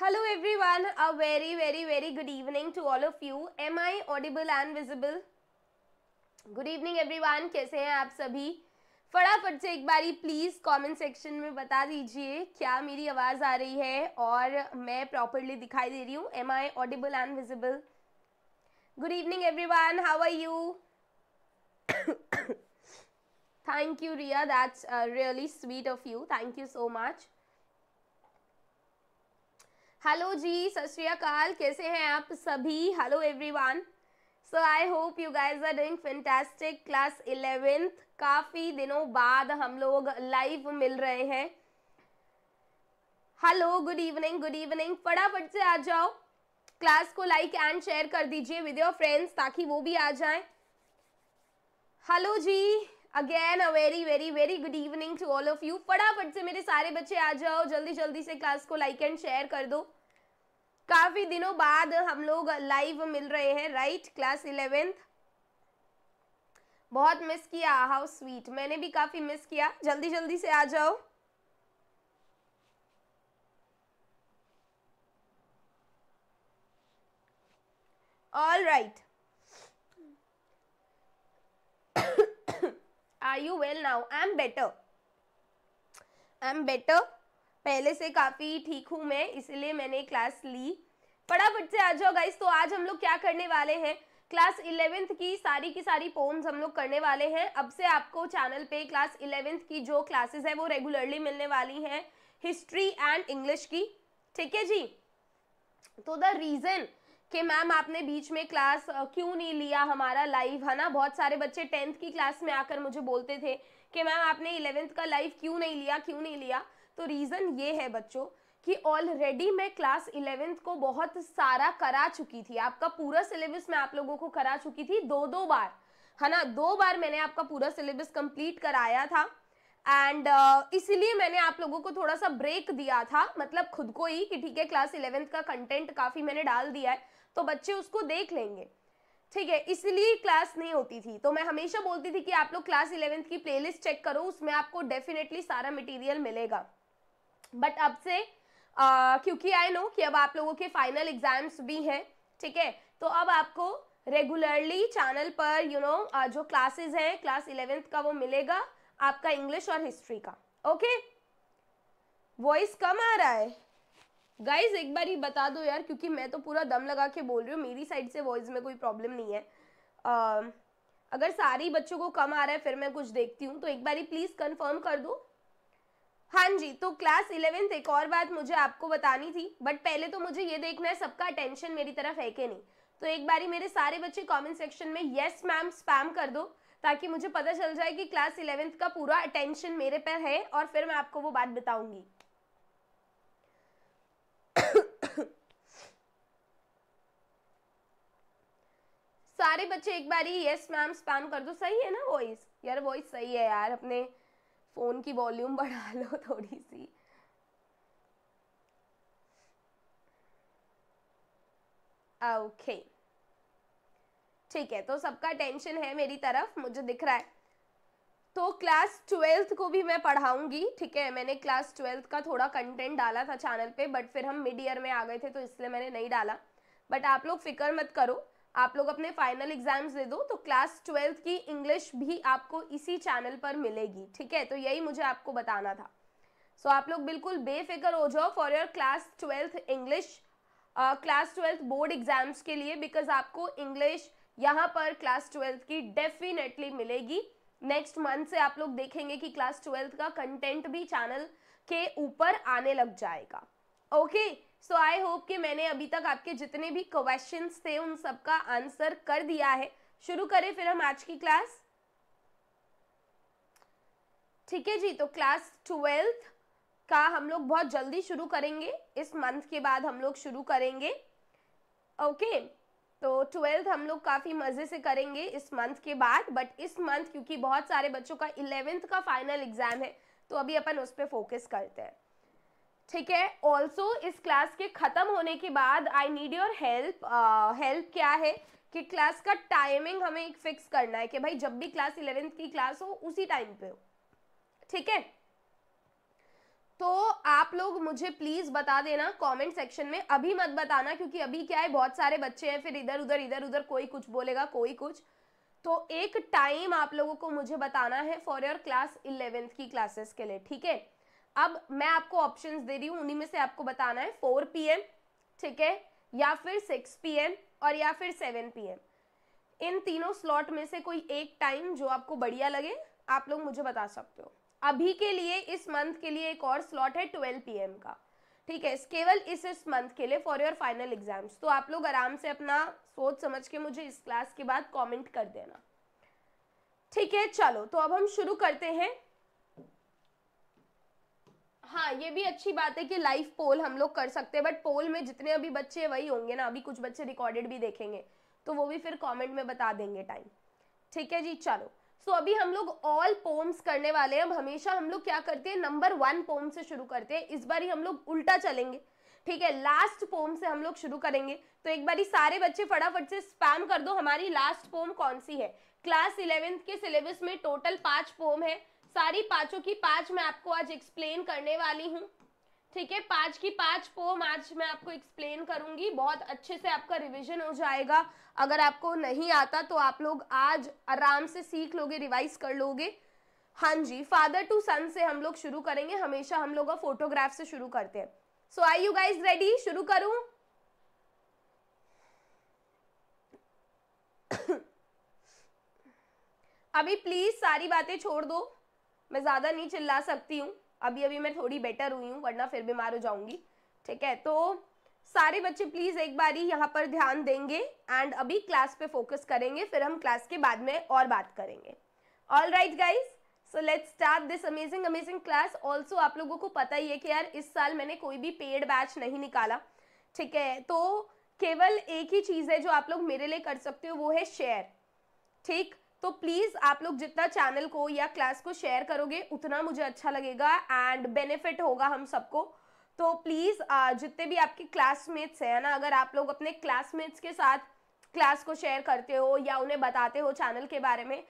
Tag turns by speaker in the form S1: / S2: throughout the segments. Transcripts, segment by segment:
S1: One a very very very good evening to all of you am I audible and visible good good everyone कैसे हैं आप सभी फटाफट से एक बारी प्लीज़ कमेंट सेक्शन में बता दीजिए क्या मेरी आवाज़ आ रही है और मैं प्रॉपरली दिखाई दे रही हूँ am I audible and visible good evening everyone how are you thank you Riya that's really sweet of you thank you so much hello ji Sat Sri Akal कैसे हैं आप सभी hello everyone so I hope you guys are doing fantastic class eleventh काफ़ी दिनों बाद हम लोग live मिल रहे हैं hello good evening good evening फटाफट से आ जाओ क्लास को लाइक एंड शेयर कर दीजिए विद योर फ्रेंड्स ताकि वो भी आ जाएं hello ji again a very very very good evening to all of you फटाफट से मेरे सारे बच्चे आ जाओ जल्दी जल्दी से क्लास को लाइक एंड शेयर कर दो काफी दिनों बाद हम लोग लाइव मिल रहे हैं राइट क्लास इलेवेंथ बहुत मिस किया हाउ स्वीट मैंने भी काफी मिस किया जल्दी जल्दी से आ जाओ all right right. Are you well now I am better I am better पहले से काफ़ी ठीक हूँ मैं इसलिए मैंने क्लास ली फटाफट से आ जाओ गाइस तो आज हम लोग क्या करने वाले हैं क्लास इलेवेंथ की सारी की सारी पोम्स हम लोग करने वाले हैं अब से आपको चैनल पे क्लास इलेवेंथ की जो क्लासेस है वो रेगुलरली मिलने वाली हैं हिस्ट्री एंड इंग्लिश की ठीक है जी तो द रीज़न कि मैम आपने बीच में क्लास क्यों नहीं लिया हमारा लाइव है ना बहुत सारे बच्चे टेंथ की क्लास में आकर मुझे बोलते थे कि मैम आपने इलेवेंथ का लाइव क्यों नहीं लिया क्यों नहीं लिया तो रीज़न ये है बच्चों कि ऑलरेडी मैं क्लास इलेवेंथ को बहुत सारा करा चुकी थी आपका पूरा सिलेबस मैं आप लोगों को करा चुकी थी दो दो बार है ना दो बार मैंने आपका पूरा सिलेबस कंप्लीट कराया था एंड uh, इसलिए मैंने आप लोगों को थोड़ा सा ब्रेक दिया था मतलब खुद को ही कि ठीक है क्लास इलेवेंथ का कंटेंट काफ़ी मैंने डाल दिया है तो बच्चे उसको देख लेंगे ठीक है इसलिए क्लास नहीं होती थी तो मैं हमेशा बोलती थी कि आप लोग क्लास इलेवेंथ की प्लेलिस्ट चेक करो उसमें आपको डेफिनेटली सारा मटेरियल मिलेगा बट अब से आ, क्योंकि आई नो कि अब आप लोगों के फाइनल एग्जाम्स भी हैं ठीक है तो अब आपको रेगुलरली चैनल पर यू you नो know, जो क्लासेस हैं क्लास इलेवेंथ का वो मिलेगा आपका इंग्लिश और हिस्ट्री का ओके वॉइस कम आ रहा है गाइज एक बार ही बता दो यार क्योंकि मैं तो पूरा दम लगा के बोल रही हूँ मेरी साइड से वॉइस में कोई प्रॉब्लम नहीं है आ, अगर सारे बच्चों को कम आ रहा है फिर मैं कुछ देखती हूँ तो एक बार ही प्लीज़ कंफर्म कर दो हाँ जी तो क्लास इलेवेंथ एक और बात मुझे आपको बतानी थी बट पहले तो मुझे ये देखना है सबका अटेंशन मेरी तरफ है कि नहीं तो एक बार ही मेरे सारे बच्चे कमेंट सेक्शन में येस मैम स्पैम कर दो ताकि मुझे पता चल जाए कि क्लास इलेवेंथ का पूरा अटेंशन मेरे पर है और फिर मैं आपको वो बात बताऊंगी सारे बच्चे एक बार ही यस मैम स्पैम कर दो सही है ना वॉइस यार वॉइस सही है यार अपने फ़ोन की वॉल्यूम बढ़ा लो थोड़ी सी ओके ठीक है तो सबका टेंशन है मेरी तरफ मुझे दिख रहा है तो क्लास ट्वेल्थ को भी मैं पढ़ाऊंगी ठीक है मैंने क्लास ट्वेल्थ का थोड़ा कंटेंट डाला था चैनल पे बट फिर हम मिड ईयर में आ गए थे तो इसलिए मैंने नहीं डाला बट आप लोग फिक्र मत करो आप लोग अपने फाइनल एग्जाम्स दे दो तो क्लास ट्वेल्थ की इंग्लिश भी आपको इसी चैनल पर मिलेगी ठीक है तो यही मुझे आपको बताना था सो so, आप लोग बिल्कुल बेफिक्र हो जाओ for your class twelfth English class twelfth board exams के लिए बिकॉज आपको इंग्लिश यहाँ पर क्लास ट्वेल्थ की डेफिनेटली मिलेगी नेक्स्ट मंथ से आप लोग देखेंगे कि क्लास ट्वेल्थ का कंटेंट भी चैनल के ऊपर आने लग जाएगा okay okay? So I hope कि मैंने अभी तक आपके जितने भी क्वेश्चन थे उन सबका आंसर कर दिया है शुरू करें फिर हम आज की क्लास ठीक है जी तो क्लास ट्वेल्थ का हम लोग बहुत जल्दी शुरू करेंगे इस मंथ के बाद हम लोग शुरू करेंगे ओके तो ट्वेल्थ हम लोग काफ़ी मज़े से करेंगे इस मंथ के बाद बट इस मंथ क्योंकि बहुत सारे बच्चों का इलेवेंथ का फाइनल एग्ज़ाम है तो अभी अपन उस पर फोकस करते हैं ठीक है ऑल्सो इस क्लास के ख़त्म होने के बाद I need your help help क्या है कि क्लास का टाइमिंग हमें एक फिक्स करना है कि भाई जब भी क्लास इलेवेंथ की क्लास हो उसी टाइम पे हो ठीक है तो आप लोग मुझे प्लीज़ बता देना कमेंट सेक्शन में अभी मत बताना क्योंकि अभी क्या है बहुत सारे बच्चे हैं फिर इधर उधर इधर उधर कोई कुछ बोलेगा कोई कुछ तो एक टाइम आप लोगों को मुझे बताना है फॉर योर क्लास इलेवेंथ की क्लासेस के लिए ठीक है अब मैं आपको ऑप्शंस दे रही हूँ उन्हीं में से आपको बताना है फोर पी ठीक है या फिर सिक्स पी और या फिर सेवन पी इन तीनों स्लॉट में से कोई एक टाइम जो आपको बढ़िया लगे आप लोग मुझे बता सकते हो अभी के लिए इस मंथ के लिए एक और स्लॉट है ट्वेल्व पी का ठीक है केवल इस इस मंथ के लिए फॉर योर फाइनल एग्जाम्स तो आप लोग आराम से अपना सोच समझ के मुझे इस क्लास के बाद कमेंट कर देना ठीक है चलो तो अब हम शुरू करते हैं हाँ ये भी अच्छी बात है कि लाइव पोल हम लोग कर सकते हैं बट पोल में जितने अभी बच्चे वही होंगे ना अभी कुछ बच्चे रिकॉर्डेड भी देखेंगे तो वो भी फिर कमेंट में बता देंगे टाइम ठीक है जी चलो सो so, अभी हम लोग ऑल पोम्स करने वाले हैं अब हमेशा हम लोग क्या करते हैं नंबर वन पोम से शुरू करते हैं इस बार ही हम लोग उल्टा चलेंगे ठीक है लास्ट पोम से हम लोग शुरू करेंगे तो एक बार सारे बच्चे फटाफट से स्पैम कर दो हमारी लास्ट पोम कौन सी है क्लास इलेवेंथ के सिलेबस में टोटल पांच पोम है सारी पांचों की पांच मैं आपको आज एक्सप्लेन करने वाली हूँ ठीक है पांच की पांच पोम आज मैं आपको एक्सप्लेन करूंगी बहुत अच्छे से आपका रिवीजन हो जाएगा अगर आपको नहीं आता तो आप लोग आज आराम से सीख लोगे रिवाइज कर लोगे हाँ जी फादर टू सन से हम लोग शुरू करेंगे हमेशा हम लोग फोटोग्राफ से शुरू करते हैं so I you guys ready शुरू करूं अभी प्लीज सारी बातें छोड़ दो मैं ज़्यादा नहीं चिल्ला सकती हूँ अभी अभी मैं थोड़ी बेटर हुई हूँ वरना फिर बीमार हो जाऊँगी ठीक है तो सारे बच्चे प्लीज़ एक बार ही यहाँ पर ध्यान देंगे एंड अभी क्लास पे फोकस करेंगे फिर हम क्लास के बाद में और बात करेंगे all right guys so let's start this amazing amazing class also आप लोगों को पता ही है कि यार इस साल मैंने कोई भी पेड बैच नहीं निकाला ठीक है तो केवल एक ही चीज़ है जो आप लोग मेरे लिए कर सकते हो वो है शेयर ठीक तो प्लीज आप लोग जितना चैनल को या क्लास को शेयर करोगे उतना मुझे अच्छा लगेगा एंड बेनिफिट होगा हम सबको तो प्लीज जितने भी आपके क्लासमेट्स हैं ना अगर आप लोग अपने क्लासमेट्स के साथ क्लास को शेयर करते हो या उन्हें बताते हो चैनल के बारे में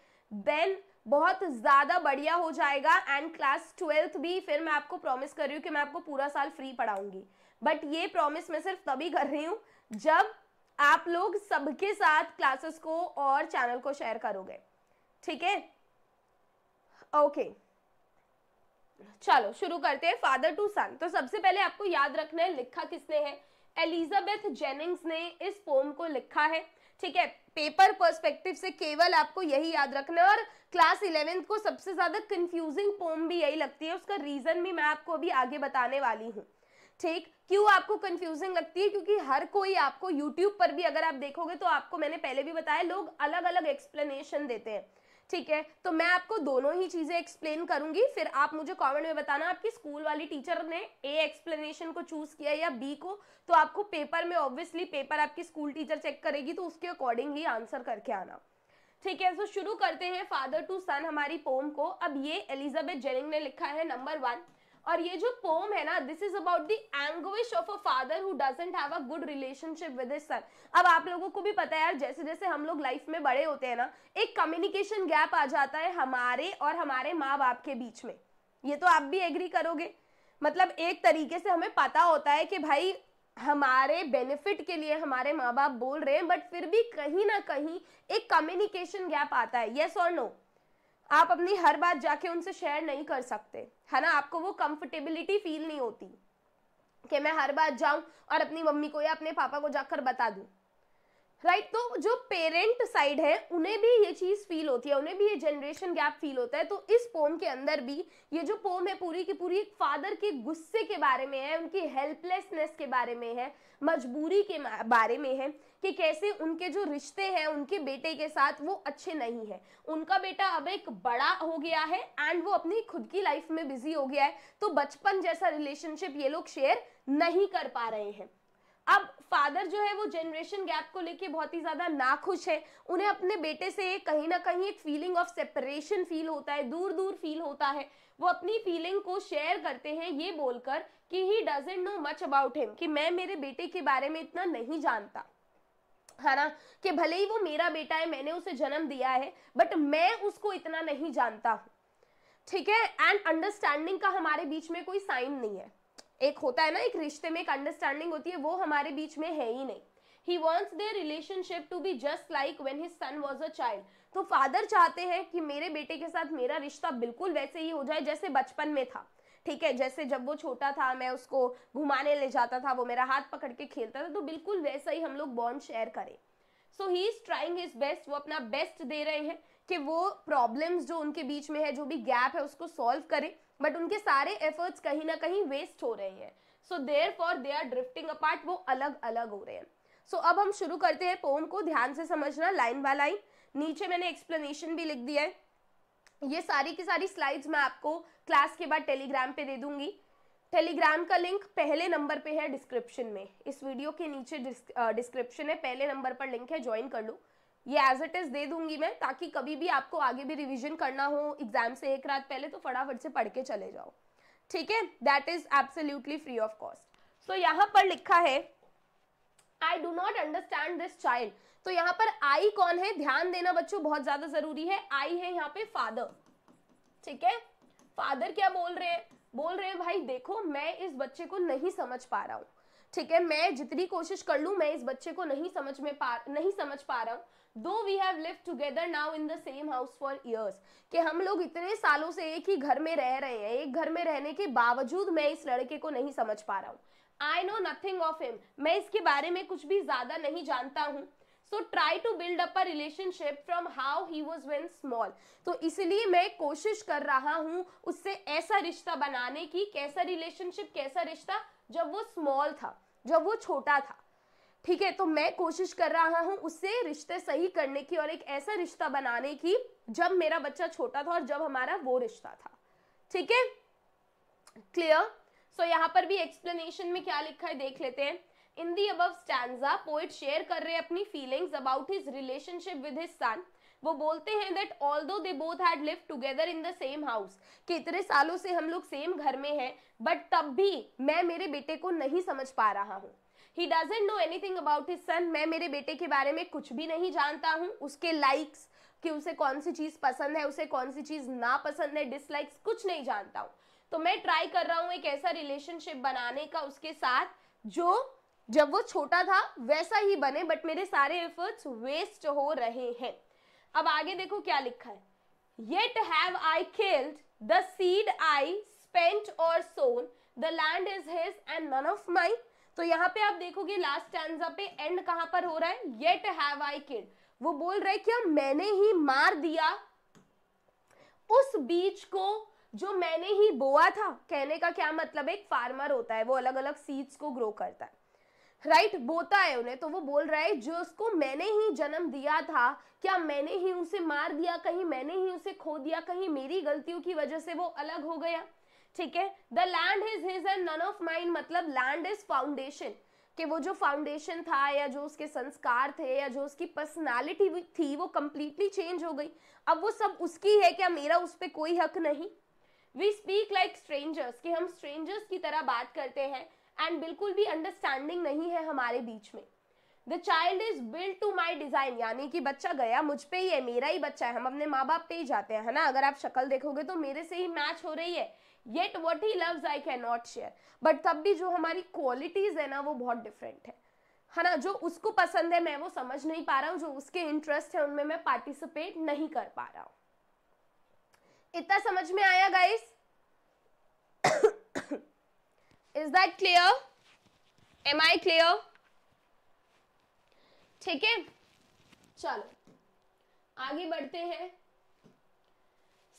S1: देन बहुत ज़्यादा बढ़िया हो जाएगा एंड क्लास ट्वेल्थ भी फिर मैं आपको प्रॉमिस कर रही हूँ कि मैं आपको पूरा साल फ्री पढ़ाऊंगी बट ये प्रॉमिस मैं सिर्फ तभी कर रही हूँ जब आप लोग सबके साथ क्लासेस को और चैनल को शेयर करोगे ठीक है ओके चलो शुरू करते हैं फादर टू सन तो सबसे पहले आपको याद रखना है लिखा किसने है एलिजाबेथ जेनिंग्स ने इस पोम को लिखा है ठीक है पेपर पर्सपेक्टिव से केवल आपको यही याद रखना है और क्लास इलेवेंथ को सबसे ज्यादा कंफ्यूजिंग पोम भी यही लगती है उसका रीजन भी मैं आपको अभी आगे बताने वाली हूँ ठीक क्यों आपको कंफ्यूजिंग लगती है क्योंकि हर कोई आपको यूट्यूब पर भी अगर आप देखोगे तो आपको मैंने पहले भी बताया लोग अलग अलग एक्सप्लेनेशन देते हैं ठीक है तो मैं आपको दोनों ही चीज़ें एक्सप्लेन करूंगी फिर आप मुझे कमेंट में बताना आपकी स्कूल वाली टीचर ने ए एक्सप्लेनेशन को चूज़ किया या बी को तो आपको पेपर में ऑब्वियसली पेपर आपकी स्कूल टीचर चेक करेगी तो उसके अकॉर्डिंग ही आंसर करके आना ठीक है सो शुरू करते हैं फादर टू सन हमारी पोम को अब ये एलिजाबेथ जेनिंग ने लिखा है नंबर वन और ये जो पोम है ना this is about the anguish of a father who doesn't have a good relationship with his son अब आप लोगों को भी पता है यार जैसे जैसे हम लोग लाइफ में बड़े होते हैं ना एक कम्युनिकेशन गैप आ जाता है हमारे और हमारे माँ बाप के बीच में ये तो आप भी एग्री करोगे मतलब एक तरीके से हमें पता होता है कि भाई हमारे बेनिफिट के लिए हमारे माँ बाप बोल रहे हैं बट फिर भी कहीं ना कहीं एक कम्युनिकेशन गैप आता है येस और नो आप अपनी हर बात जाके उनसे शेयर नहीं कर सकते है ना आपको वो कंफर्टेबिलिटी फील नहीं होती कि मैं हर बात जाऊं और अपनी मम्मी को या अपने पापा को जाकर बता दूं राइट right? तो जो पेरेंट साइड है उन्हें भी ये चीज़ फील होती है उन्हें भी ये जनरेशन गैप फील होता है तो इस पोम के अंदर भी ये जो पोम है पूरी की पूरी एक फादर के गुस्से के बारे में है उनकी हेल्पलेसनेस के बारे में है मजबूरी के बारे में है कि कैसे उनके जो रिश्ते हैं उनके बेटे के साथ वो अच्छे नहीं है उनका बेटा अब एक बड़ा हो गया है एंड वो अपनी खुद की लाइफ में बिजी हो गया है तो बचपन जैसा रिलेशनशिप ये लोग शेयर नहीं कर पा रहे हैं अब फादर जो है वो जनरेशन गैप को लेके बहुत ही ज्यादा नाखुश है उन्हें अपने बेटे से कहीं ना कहीं एक फीलिंग ऑफ सेपरेशन फील होता है दूर दूर फील होता है वो अपनी फीलिंग को शेयर करते हैं ये बोलकर कि he doesn't know much about him कि मैं मेरे बेटे के बारे में इतना नहीं जानता है ना कि भले ही वो मेरा बेटा है मैंने उसे जन्म दिया है बट मैं उसको इतना नहीं जानता हूँ ठीक है एंड अंडरस्टैंडिंग का हमारे बीच में कोई साइन नहीं है एक होता है ना एक रिश्ते में एक अंडरस्टैंडिंग होती है वो हमारे बीच में है ही नहीं he wants their relationship to be just like when his son was a child तो फादर चाहते हैं कि मेरे बेटे के साथ मेरा रिश्ता बिल्कुल वैसे ही हो जाए जैसे बचपन में था ठीक है जैसे जब वो छोटा था मैं उसको घुमाने ले जाता था वो मेरा हाथ पकड़ के खेलता था तो बिल्कुल वैसा ही हम लोग बॉन्ड शेयर करें so he is trying his best वो अपना बेस्ट दे रहे हैं कि वो प्रॉब्लम्स जो उनके बीच में है जो भी गैप है उसको सॉल्व करें बट उनके सारे एफर्ट्स कहीं ना कहीं वेस्ट हो रहे हैं so therefore they are drifting apart वो अलग अलग हो रहे हैं सो so, अब हम शुरू करते हैं पोम को ध्यान से समझना लाइन बाय लाइन नीचे मैंने एक्सप्लेनेशन भी लिख दिया है ये सारी की सारी स्लाइड्स मैं आपको क्लास के बाद टेलीग्राम पे दे दूंगी टेलीग्राम का लिंक पहले नंबर पे है डिस्क्रिप्शन में इस वीडियो के नीचे डिस्क्रिप्शन है पहले नंबर पर लिंक है ज्वाइन कर लूँ ये एज इट इज दे दूंगी मैं ताकि कभी भी आपको आगे भी रिविजन करना हो एग्जाम से एक रात पहले तो फटाफट से पढ़ के चले जाओ ठीक है that is absolutely free of cost so यहाँ पर लिखा है I do not understand this child तो यहाँ पर आई कौन है ध्यान देना बच्चों बहुत ज्यादा जरूरी है आई है यहाँ पे फादर ठीक है फादर क्या बोल रहे हैं बोल रहे हैं भाई देखो मैं इस बच्चे को नहीं समझ पा रहा हूँ ठीक है मैं जितनी कोशिश कर लू मैं इस बच्चे को नहीं समझ में पा नहीं समझ पा रहा हूँ though we have live together now in the same house for years कि हम लोग इतने सालों से एक ही घर में रह रहे हैं एक घर में रहने के बावजूद मैं इस लड़के को नहीं समझ पा रहा हूँ I know nothing of him मैं इसके बारे में कुछ भी ज्यादा नहीं जानता हूँ so try to build up a relationship from how he was when small तो इसलिए मैं कोशिश कर रहा हूँ उससे ऐसा रिश्ता बनाने की कैसा रिलेशनशिप कैसा रिश्ता जब वो स्मॉल था जब वो छोटा था ठीक है तो मैं कोशिश कर रहा हूँ उससे रिश्ते सही करने की और एक ऐसा रिश्ता बनाने की जब मेरा बच्चा छोटा था और जब हमारा वो रिश्ता था ठीक है क्लियर सो यहाँ पर भी एक्सप्लेनेशन में क्या लिखा है देख लेते हैं इन दी अब स्टैंडा पोइट शेयर कर रहे अपनी feelings about his relationship with his son वो बोलते हैं that although they both had live together in the same house कि इतने सालों से हम लोग सेम घर में हैं बट तब भी मैं मेरे बेटे को नहीं समझ पा रहा हूँ he doesn't know anything about his son मैं मेरे बेटे के बारे में कुछ भी नहीं जानता हूँ उसके लाइक्स कि उसे कौन सी चीज़ पसंद है उसे कौन सी चीज़ ना पसंद है डिसलाइक्स कुछ नहीं जानता हूँ तो मैं ट्राई कर रहा हूँ एक ऐसा रिलेशनशिप बनाने का उसके साथ जो जब वो छोटा था वैसा ही बने बट मेरे सारे एफर्ट्स वेस्ट हो रहे हैं अब आगे देखो क्या लिखा है yet have I killed the seed I spent or sown the land is his and none of my तो यहाँ पे आप देखोगे लास्ट स्टैंडा पे एंड कहां पर हो रहा है येट हैव आई किड वो बोल रहे क्या मैंने ही मार दिया उस बीज को जो मैंने ही बोआ था कहने का क्या मतलब एक फार्मर होता है वो अलग अलग सीड्स को ग्रो करता है राइट right, बोता है उन्हें तो वो बोल रहा है जो उसको मैंने ही जन्म दिया था क्या मैंने ही उसे मार दिया कहीं मैंने ही उसे खो दिया कहीं मेरी गलतियों की वजह से वो अलग हो गया ठीक है the land is his and none of mind मतलब लैंड इज फाउंडेशन कि वो जो फाउंडेशन था या जो उसके संस्कार थे या जो उसकी पर्सनालिटी थी वो कम्प्लीटली चेंज हो गई अब वो सब उसकी है क्या मेरा उस पर कोई हक नहीं वी स्पीक लाइक स्ट्रेंजर्स कि हम स्ट्रेंजर्स की तरह बात करते हैं एंड बिल्कुल भी अंडरस्टैंडिंग नहीं है हमारे बीच में the child is build to my design यानी कि बच्चा गया मुझ पे ही है मेरा ही बच्चा है हम अपने माँ बाप पे ही जाते हैं है ना अगर आप शक्ल देखोगे तो मेरे से ही मैच हो रही है yet what he loves I can not share but तब भी जो हमारी क्वालिटीज है ना वो बहुत डिफरेंट है है ना जो उसको पसंद है मैं वो समझ नहीं पा रहा हूँ जो उसके इंटरेस्ट है उनमें मैं पार्टिसिपेट नहीं कर पा रहा हूँ इतना समझ में आया guys is that clear am I clear ठीक है चलो आगे बढ़ते हैं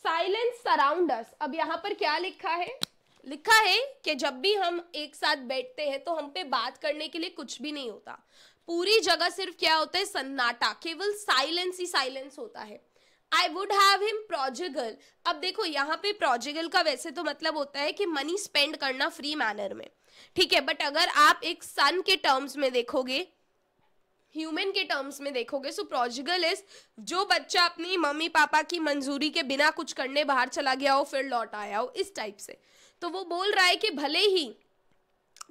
S1: साइलेंस सराउंडर्स अब यहाँ पर क्या लिखा है लिखा है कि जब भी हम एक साथ बैठते हैं तो हम पे बात करने के लिए कुछ भी नहीं होता पूरी जगह सिर्फ क्या होता है सन्नाटा केवल साइलेंस ही साइलेंस होता है I would have him prodigal अब देखो यहाँ पे प्रोजिगल का वैसे तो मतलब होता है कि मनी स्पेंड करना फ्री मैनर में ठीक है बट अगर आप एक सन के टर्म्स में देखोगे ह्यूमन के टर्म्स में देखोगे सो प्रोजिगल इज जो बच्चा अपनी मम्मी पापा की मंजूरी के बिना कुछ करने बाहर चला गया हो फिर लौट आया हो इस टाइप से तो वो बोल रहा है कि भले ही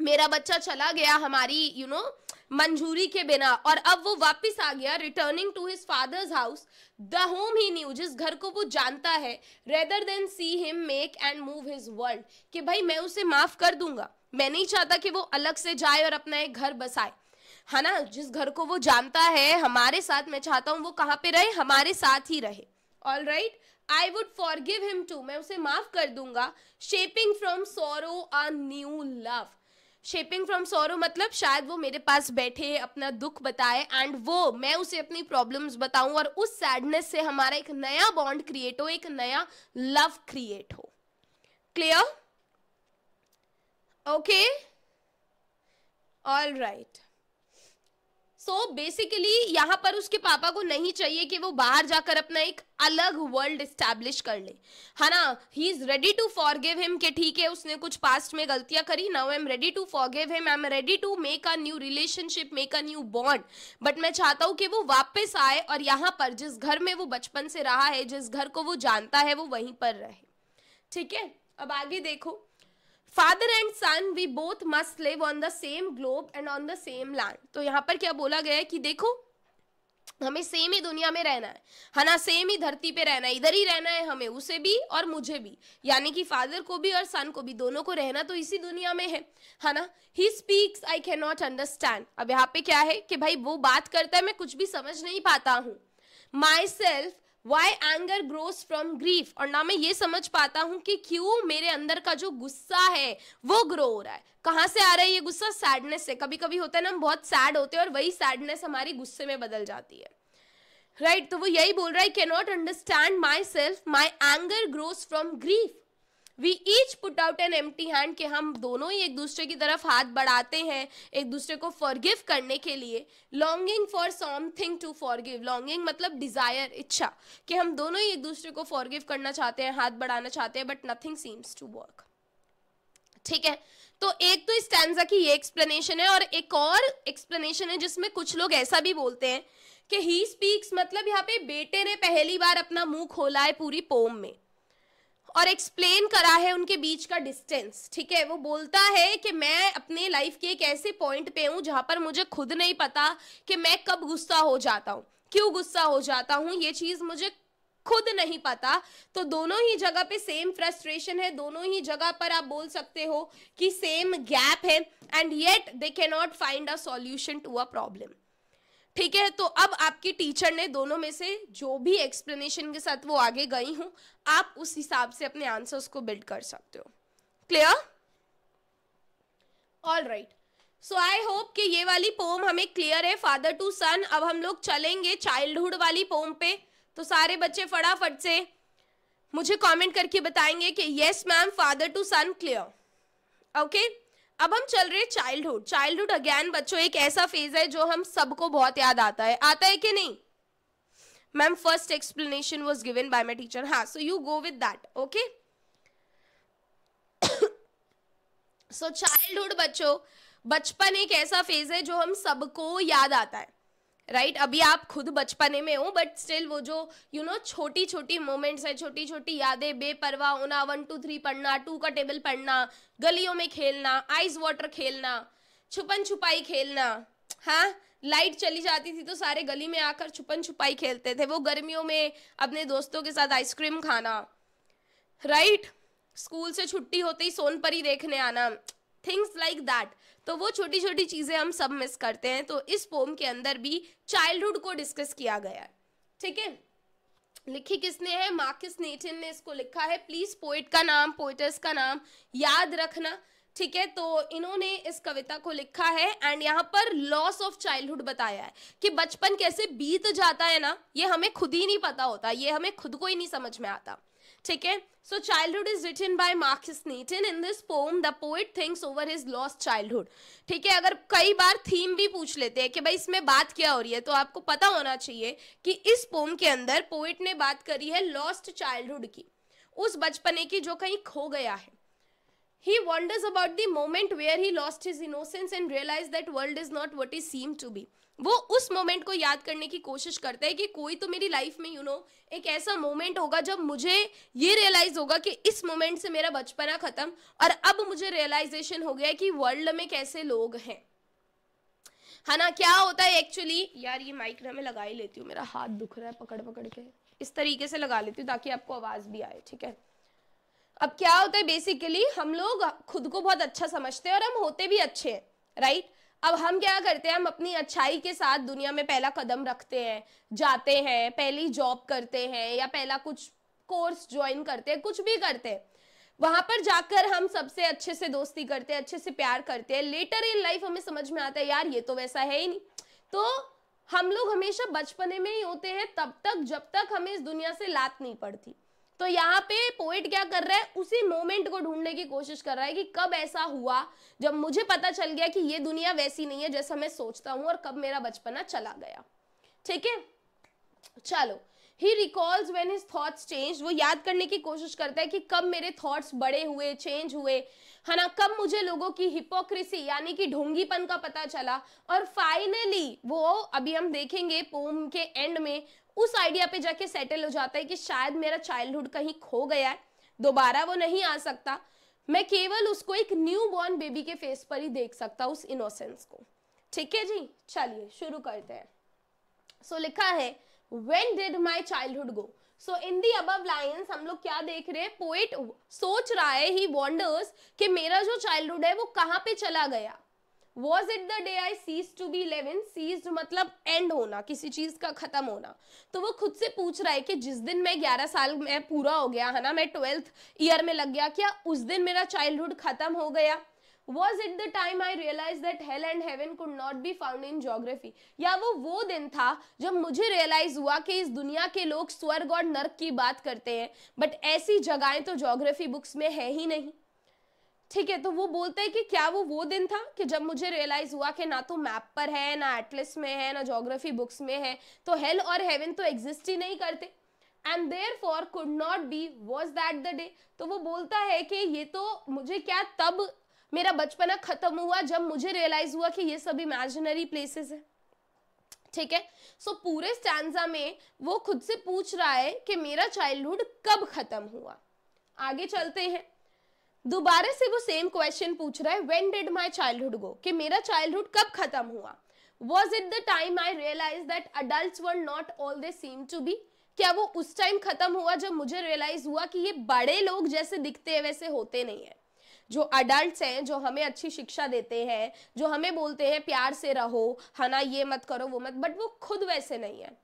S1: मेरा बच्चा चला गया हमारी यू you नो know, मंजूरी के बिना और अब वो वापस आ गया returning to his father's house the home he knew जिस घर को वो जानता है rather than see him make and move his world कि भाई मैं उसे माफ कर दूंगा मैं नहीं चाहता कि वो अलग से जाए और अपना एक घर बसाए है ना जिस घर को वो जानता है हमारे साथ मैं चाहता हूँ वो कहाँ पे रहे हमारे साथ ही रहे all right I would forgive him to मैं उसे माफ कर दूंगा shaping from sorrow a new love shaping from sorrow मतलब शायद वो मेरे पास बैठे अपना दुख बताए एंड वो मैं उसे अपनी प्रॉब्लम्स बताऊं और उस सैडनेस से हमारा एक नया बॉन्ड क्रिएट हो एक नया लव क्रिएट हो clear okay all right so basically यहाँ पर उसके पापा को नहीं चाहिए कि वो बाहर जाकर अपना एक अलग वर्ल्ड इस्टेब्लिश कर ले है ना he is ready to forgive him कि ठीक है उसने कुछ पास्ट में गलतियां करी now I am ready to forgive him I am ready to make a new relationship make a new bond but मैं चाहता हूँ कि वो वापस आए और यहाँ पर जिस घर में वो बचपन से रहा है जिस घर को वो जानता है वो वहीं पर रहे ठीक है अब आगे देखो father and son we both must live on the same globe and on the same land तो यहाँ पर क्या बोला गया है कि देखो हमें सेम ही दुनिया में रहना है है ना सेम ही धरती पे रहना है इधर ही रहना है हमें उसे भी और मुझे भी यानी कि फादर को भी और सन को भी दोनों को रहना तो इसी दुनिया में है है ना he speaks I can not understand अब यहाँ पे क्या है कि भाई वो बात करता है मैं कुछ भी समझ नहीं पाता हूँ my self why anger grows from grief और ना मैं ये समझ पाता हूँ कि क्यों मेरे अंदर का जो गुस्सा है वो ग्रो हो रहा है कहाँ से आ रहा है ये गुस्सा सैडनेस से कभी कभी होता है ना हम बहुत सैड होते हैं और वही सैडनेस हमारी गुस्से में बदल जाती है राइट right, तो वो यही बोल रहा है not understand my self my anger grows from grief we each put out an empty hand कि हम दोनों ही एक दूसरे की तरफ हाथ बढ़ाते हैं एक दूसरे को फॉरगिव करने के लिए longing for something to forgive longing मतलब डिज़ायर इच्छा कि हम दोनों ही एक दूसरे को फॉरगिव करना चाहते हैं हाथ बढ़ाना चाहते हैं but nothing seems to work ठीक है तो एक तो इस स्टैंडा की ये एक्सप्लेनेशन है और एक और एक्सप्लेनेशन है जिसमें कुछ लोग ऐसा भी बोलते हैं कि ही स्पीक्स मतलब यहाँ पे बेटे ने पहली बार अपना मुंह खोला है पूरी पोम में और एक्सप्लेन करा है उनके बीच का डिस्टेंस ठीक है वो बोलता है कि मैं अपने लाइफ के एक ऐसे पॉइंट पे हूँ जहाँ पर मुझे खुद नहीं पता कि मैं कब गुस्सा हो जाता हूँ क्यों गुस्सा हो जाता हूँ ये चीज़ मुझे खुद नहीं पता तो दोनों ही जगह पे सेम फ्रस्ट्रेशन है दोनों ही जगह पर आप बोल सकते हो कि सेम गैप है and yet they can not find a solution to a problem ठीक है तो अब आपकी टीचर ने दोनों में से जो भी एक्सप्लेनेशन के साथ वो आगे गई हूं आप उस हिसाब से अपने आंसर्स को बिल्ड कर सकते हो clear all right so I hope कि ये वाली पोम हमें क्लियर है फादर टू सन अब हम लोग चलेंगे चाइल्डहुड वाली पोम पे तो सारे बच्चे फटाफट से मुझे कमेंट करके बताएंगे कि yes ma'am father to son clear okay अब हम चल रहे चाइल्डहुड चाइल्डहुड अगेन बच्चों एक ऐसा फेज है जो हम सबको बहुत याद आता है आता है कि नहीं ma'am first explanation was given by my teacher हाँ so you go with that okay so childhood बच्चों बचपन एक ऐसा फेज है जो हम सबको याद आता है राइट right? अभी आप खुद बचपने में हो बट स्टिल वो जो यू नो छोटी छोटी मोमेंट्स है छोटी छोटी यादें बेपरवाह होना वन टू थ्री पढ़ना टू का टेबल पढ़ना गलियों में खेलना आइस वाटर खेलना छुपन छुपाई खेलना हाँ लाइट चली जाती थी तो सारे गली में आकर छुपन छुपाई खेलते थे वो गर्मियों में अपने दोस्तों के साथ आइसक्रीम खाना राइट right? स्कूल से छुट्टी होते ही सोनपरी देखने आना थिंग्स लाइक दैट तो वो छोटी छोटी चीज़ें हम सब मिस करते हैं तो इस पोम के अंदर भी चाइल्डहुड को डिस्कस किया गया है ठीक है लिखी किसने है मार्किस नेटिन ने इसको लिखा है प्लीज़ पोइट का नाम पोइटर्स का नाम याद रखना ठीक है तो इन्होंने इस कविता को लिखा है एंड यहाँ पर लॉस ऑफ चाइल्डहुड बताया है कि बचपन कैसे बीत जाता है ना ये हमें खुद ही नहीं पता होता ये हमें खुद को ही नहीं समझ में आता ठीक है so childhood is written by Markus Natten in this poem the poet thinks over his lost childhood ठीक है अगर कई बार थीम भी पूछ लेते हैं कि भाई इसमें बात क्या हो रही है तो आपको पता होना चाहिए कि इस पोम के अंदर पोइट ने बात करी है लॉस्ट चाइल्ड हुड की उस बचपने की जो कहीं खो गया है he wonders about the moment where he lost his innocence and realise that world is not what is seem to be वो उस मोमेंट को याद करने की कोशिश करता है कि कोई तो मेरी लाइफ में यू you नो know, एक ऐसा मोमेंट होगा जब मुझे ये रियलाइज होगा कि इस मोमेंट से मेरा बचपना खत्म और अब मुझे रियलाइजेशन हो गया कि वर्ल्ड में कैसे लोग हैं है ना क्या होता है एक्चुअली यार ये माइक ना मैं लगा ही लेती हूँ मेरा हाथ दुख रहा है पकड़ पकड़ के इस तरीके से लगा लेती हूँ ताकि आपको आवाज़ भी आए ठीक है अब क्या होता है बेसिकली हम लोग खुद को बहुत अच्छा समझते हैं और हम होते भी अच्छे हैं राइट right? अब हम क्या करते हैं हम अपनी अच्छाई के साथ दुनिया में पहला कदम रखते हैं जाते हैं पहली जॉब करते हैं या पहला कुछ कोर्स ज्वाइन करते हैं कुछ भी करते हैं वहां पर जाकर हम सबसे अच्छे से दोस्ती करते हैं अच्छे से प्यार करते हैं लेटर इन लाइफ हमें समझ में आता है यार ये तो वैसा है ही नहीं तो हम लोग हमेशा बचपने में ही होते हैं तब तक जब तक हमें इस दुनिया से लात नहीं पड़ती तो यहाँ पे पोइट क्या कर रहा है उसी मोमेंट को ढूंढने की कोशिश कर रहा है कि कब ऐसा हुआ जब मुझे पता चल गया कि ये दुनिया वैसी नहीं है जैसा मैं सोचता हूं और कब मेरा बचपना चला गया ठीक है चलो he recalls when his thoughts change वो याद करने की कोशिश करता है कि कब मेरे थॉट्स बड़े हुए चेंज हुए है ना कब मुझे लोगों की हिपोक्रेसी यानी कि ढोंगीपन का पता चला और फाइनली वो अभी हम देखेंगे पोम के एंड में उस आइडिया पे जाके सेटल हो जाता है कि शायद मेरा चाइल्डहुड कहीं खो गया है दोबारा वो नहीं आ सकता मैं केवल उसको एक न्यू बॉर्न बेबी के फेस पर ही देख सकता उस इनोसेंस को ठीक है जी चलिए शुरू करते हैं सो so, लिखा है when did my childhood go so in the अब लाइन्स हम लोग क्या देख रहे हैं पोइट सोच रहा है ही वॉन्डर्स कि मेरा जो चाइल्डहुड है वो कहाँ पे चला गया was it the day I cease to be eleven cease मतलब एंड होना किसी चीज का खत्म होना तो वो खुद से पूछ रहा है कि जिस दिन मैं ग्यारह साल में पूरा हो गया है ना मैं ट्वेल्थ ईयर में लग गया क्या उस दिन मेरा चाइल्डहुड खत्म हो गया was it the time I realise that hell and heaven could not be found in geography या वो वो दिन था जब मुझे रियलाइज हुआ कि इस दुनिया के लोग स्वर्ग और नर्क की बात करते हैं बट ऐसी जगहें तो जोग्राफी बुक्स में है ही नहीं ठीक है तो वो बोलते हैं कि क्या वो वो दिन था कि जब मुझे रियलाइज हुआ कि ना तो मैप पर है ना एटलिस में है ना जोग्राफी बुक्स में है तो हेल और हेवन तो एग्जिस्ट ही नहीं करते and therefore could not be was that the day तो वो बोलता है कि ये तो मुझे क्या तब मेरा बचपना खत्म हुआ जब मुझे रियलाइज हुआ कि ये सब इमेजिनरी प्लेसेस है ठीक है सो पूरे स्टैंडा में वो खुद से पूछ रहा है कि मेरा चाइल्डहुड कब खत्म हुआ आगे चलते हैं दोबारा से वो सेम क्वेश्चन पूछ रहा है when did my childhood go कि मेरा चाइल्डहुड कब खत्म हुआ was it the time I realise that adults were not all they seem to be क्या वो उस टाइम खत्म हुआ जब मुझे रियलाइज हुआ कि ये बड़े लोग जैसे दिखते हैं वैसे होते नहीं है जो अडल्ट हैं जो हमें अच्छी शिक्षा देते हैं जो हमें बोलते हैं प्यार से रहो है ना ये मत करो वो मत बट वो खुद वैसे नहीं है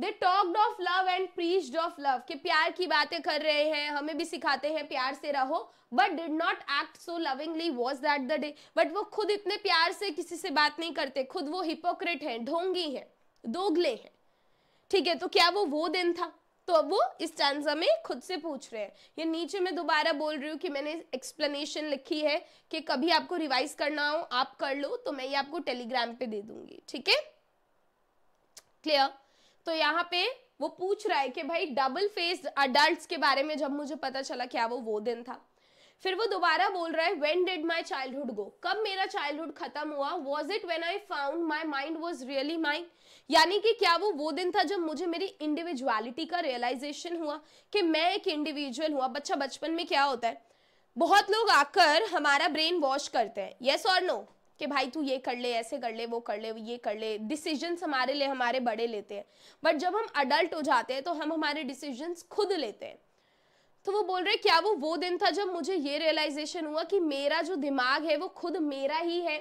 S1: they talked of love and preach of love कि प्यार की बातें कर रहे हैं हमें भी सिखाते हैं प्यार से रहो but did not act so lovingly was that the day but वो खुद इतने प्यार से किसी से बात नहीं करते खुद वो हिपोक्रेट हैं ढोंगी हैं दोगले हैं ठीक है तो क्या वो वो दिन था तो अब वो इस टांजा में खुद से पूछ रहे हैं ये नीचे मैं दोबारा बोल रही हूँ कि मैंने एक्सप्लेनेशन लिखी है कि कभी आपको रिवाइज करना हो आप कर लो तो मैं ये आपको टेलीग्राम पे दे दूंगी ठीक है क्लियर तो यहाँ पे वो पूछ रहा है कि भाई डबल फेस अडल्ट्स के बारे में जब मुझे पता चला क्या वो वो दिन था फिर वो दोबारा बोल रहा है when did my childhood go कब मेरा चाइल्डहुड खत्म हुआ was it when I found my mind was really mind यानी कि क्या वो वो दिन था जब मुझे मेरी इंडिविजुअलिटी का रियलाइजेशन हुआ कि मैं एक इंडिविजुअल हुआ बच्चा बचपन में क्या होता है बहुत लोग आकर हमारा ब्रेन वॉश करते हैं येस और नो कि भाई तू ये कर ले ऐसे कर ले वो कर ले ये कर ले डिसीजन हमारे लिए हमारे बड़े लेते हैं बट जब हम अडल्ट हो जाते हैं तो हम हमारे डिसीजन खुद लेते हैं तो वो बोल रहे क्या वो वो दिन था जब मुझे ये रियलाइजेशन हुआ कि मेरा जो दिमाग है वो खुद मेरा ही है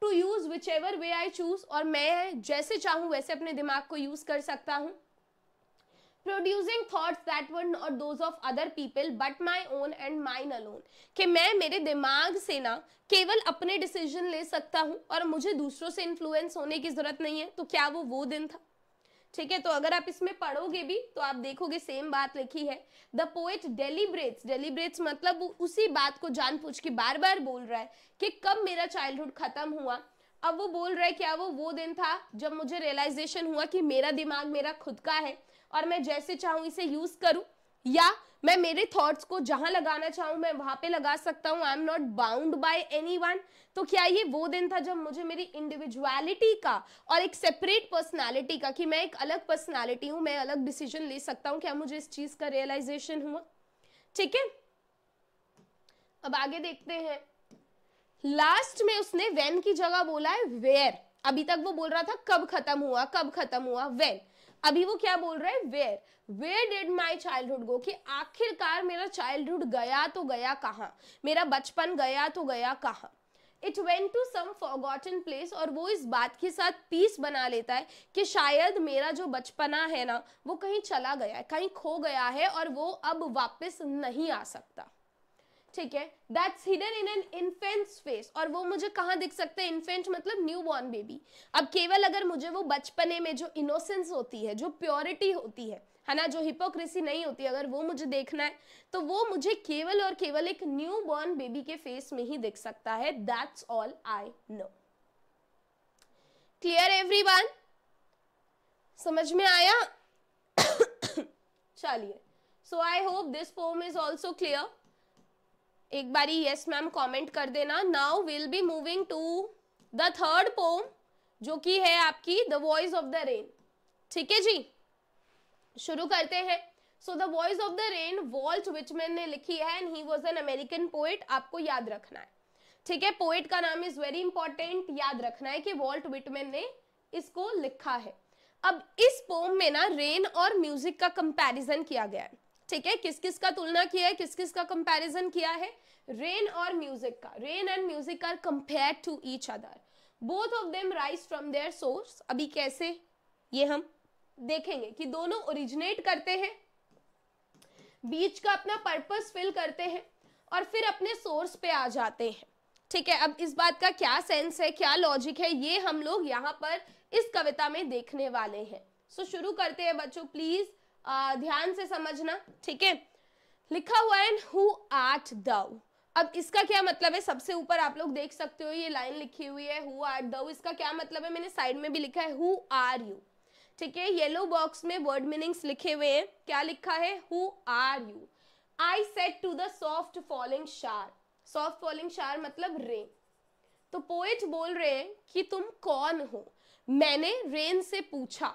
S1: to use whichever way I choose और मैं जैसे चाहूँ वैसे अपने दिमाग को यूज़ कर सकता हूँ producing thoughts that were not those of other people but my own and mine alone कि मैं मेरे दिमाग से ना केवल अपने डिसीजन ले सकता हूँ और मुझे दूसरों से इन्फ्लुएंस होने की ज़रूरत नहीं है तो क्या वो वो दिन था ठीक है तो अगर आप इसमें पढ़ोगे भी तो आप देखोगे सेम बात लिखी है द पोएट डेलीब्रेट्स डेलीब्रेट्स मतलब वो उसी बात को जान पूछ के बार बार बोल रहा है कि कब मेरा चाइल्डहुड खत्म हुआ अब वो बोल रहा है क्या वो वो दिन था जब मुझे रियलाइजेशन हुआ कि मेरा दिमाग मेरा खुद का है और मैं जैसे चाहूँ इसे यूज करूँ या मैं मेरे थॉट्स को जहां लगाना चाहूं मैं वहां पे लगा सकता हूँ I am not bound by anyone तो क्या ये वो दिन था जब मुझे मेरी इंडिविजुअलिटी का और एक सेपरेट पर्सनालिटी का कि मैं एक अलग पर्सनालिटी हूं मैं अलग डिसीजन ले सकता हूँ क्या मुझे इस चीज का रियलाइजेशन हुआ ठीक है अब आगे देखते हैं लास्ट में उसने वेन की जगह बोला है वेयर अभी तक वो बोल रहा था कब खत्म हुआ कब खत्म हुआ वेन अभी वो क्या बोल रहा है where where did my childhood go कि आखिरकार मेरा चाइल्डहुड गया तो गया कहाँ मेरा बचपन गया तो गया कहाँ it went to some forgotten place और वो इस बात के साथ पीस बना लेता है कि शायद मेरा जो बचपना है ना वो कहीं चला गया है कहीं खो गया है और वो अब वापस नहीं आ सकता ठीक है that's hidden in an infant's face और वो मुझे कहाँ दिख सकते हैं इन्फेंट मतलब न्यू बॉर्न बेबी अब केवल अगर मुझे वो बचपने में जो इनोसेंस होती है जो प्योरिटी होती है है ना जो हिपोक्रेसी नहीं होती अगर वो मुझे देखना है तो वो मुझे केवल और केवल एक न्यू बॉर्न बेबी के फेस में ही दिख सकता है that's all I know clear every समझ में आया चलिए so I hope this poem is also clear एक बारी यस मैम कमेंट कर देना now will be moving to the third poem जो कि है आपकी the voice of the rain ठीक है जी शुरू करते हैं so the voice of the rain Walt विचमैन ने लिखी है and he was an American poet आपको याद रखना है ठीक है पोइट का नाम इज वेरी इंपॉर्टेंट याद रखना है कि वॉल्ट विटमैन ने इसको लिखा है अब इस पोम में ना रेन और म्यूजिक का कंपैरिजन किया गया है ठीक है किस किस का तुलना किया है किस किस का कंपेरिजन किया है रेन और म्यूजिक का rain and music are compare to each other both of them rise from their source अभी कैसे ये हम देखेंगे कि दोनों ओरिजिनेट करते हैं बीच का अपना पर्पस फिल करते हैं और फिर अपने सोर्स पे आ जाते हैं ठीक है अब इस बात का क्या सेंस है क्या लॉजिक है ये हम लोग यहाँ पर इस कविता में देखने वाले हैं सो so, शुरू करते हैं बच्चों प्लीज ध्यान से समझना ठीक है लिखा हुआ है हु आर्ट दउ अब इसका क्या मतलब है सबसे ऊपर आप लोग देख सकते हो ये लाइन लिखी हुई है हु आर दउ इसका क्या मतलब है मैंने साइड में भी लिखा है हु आर यू ठीक है येलो बॉक्स में वर्ड मीनिंग्स लिखे हुए हैं क्या लिखा है who are you I said to the soft falling shower soft falling shower मतलब रेन तो पोएट बोल रहे हैं कि तुम कौन हो मैंने रेन से पूछा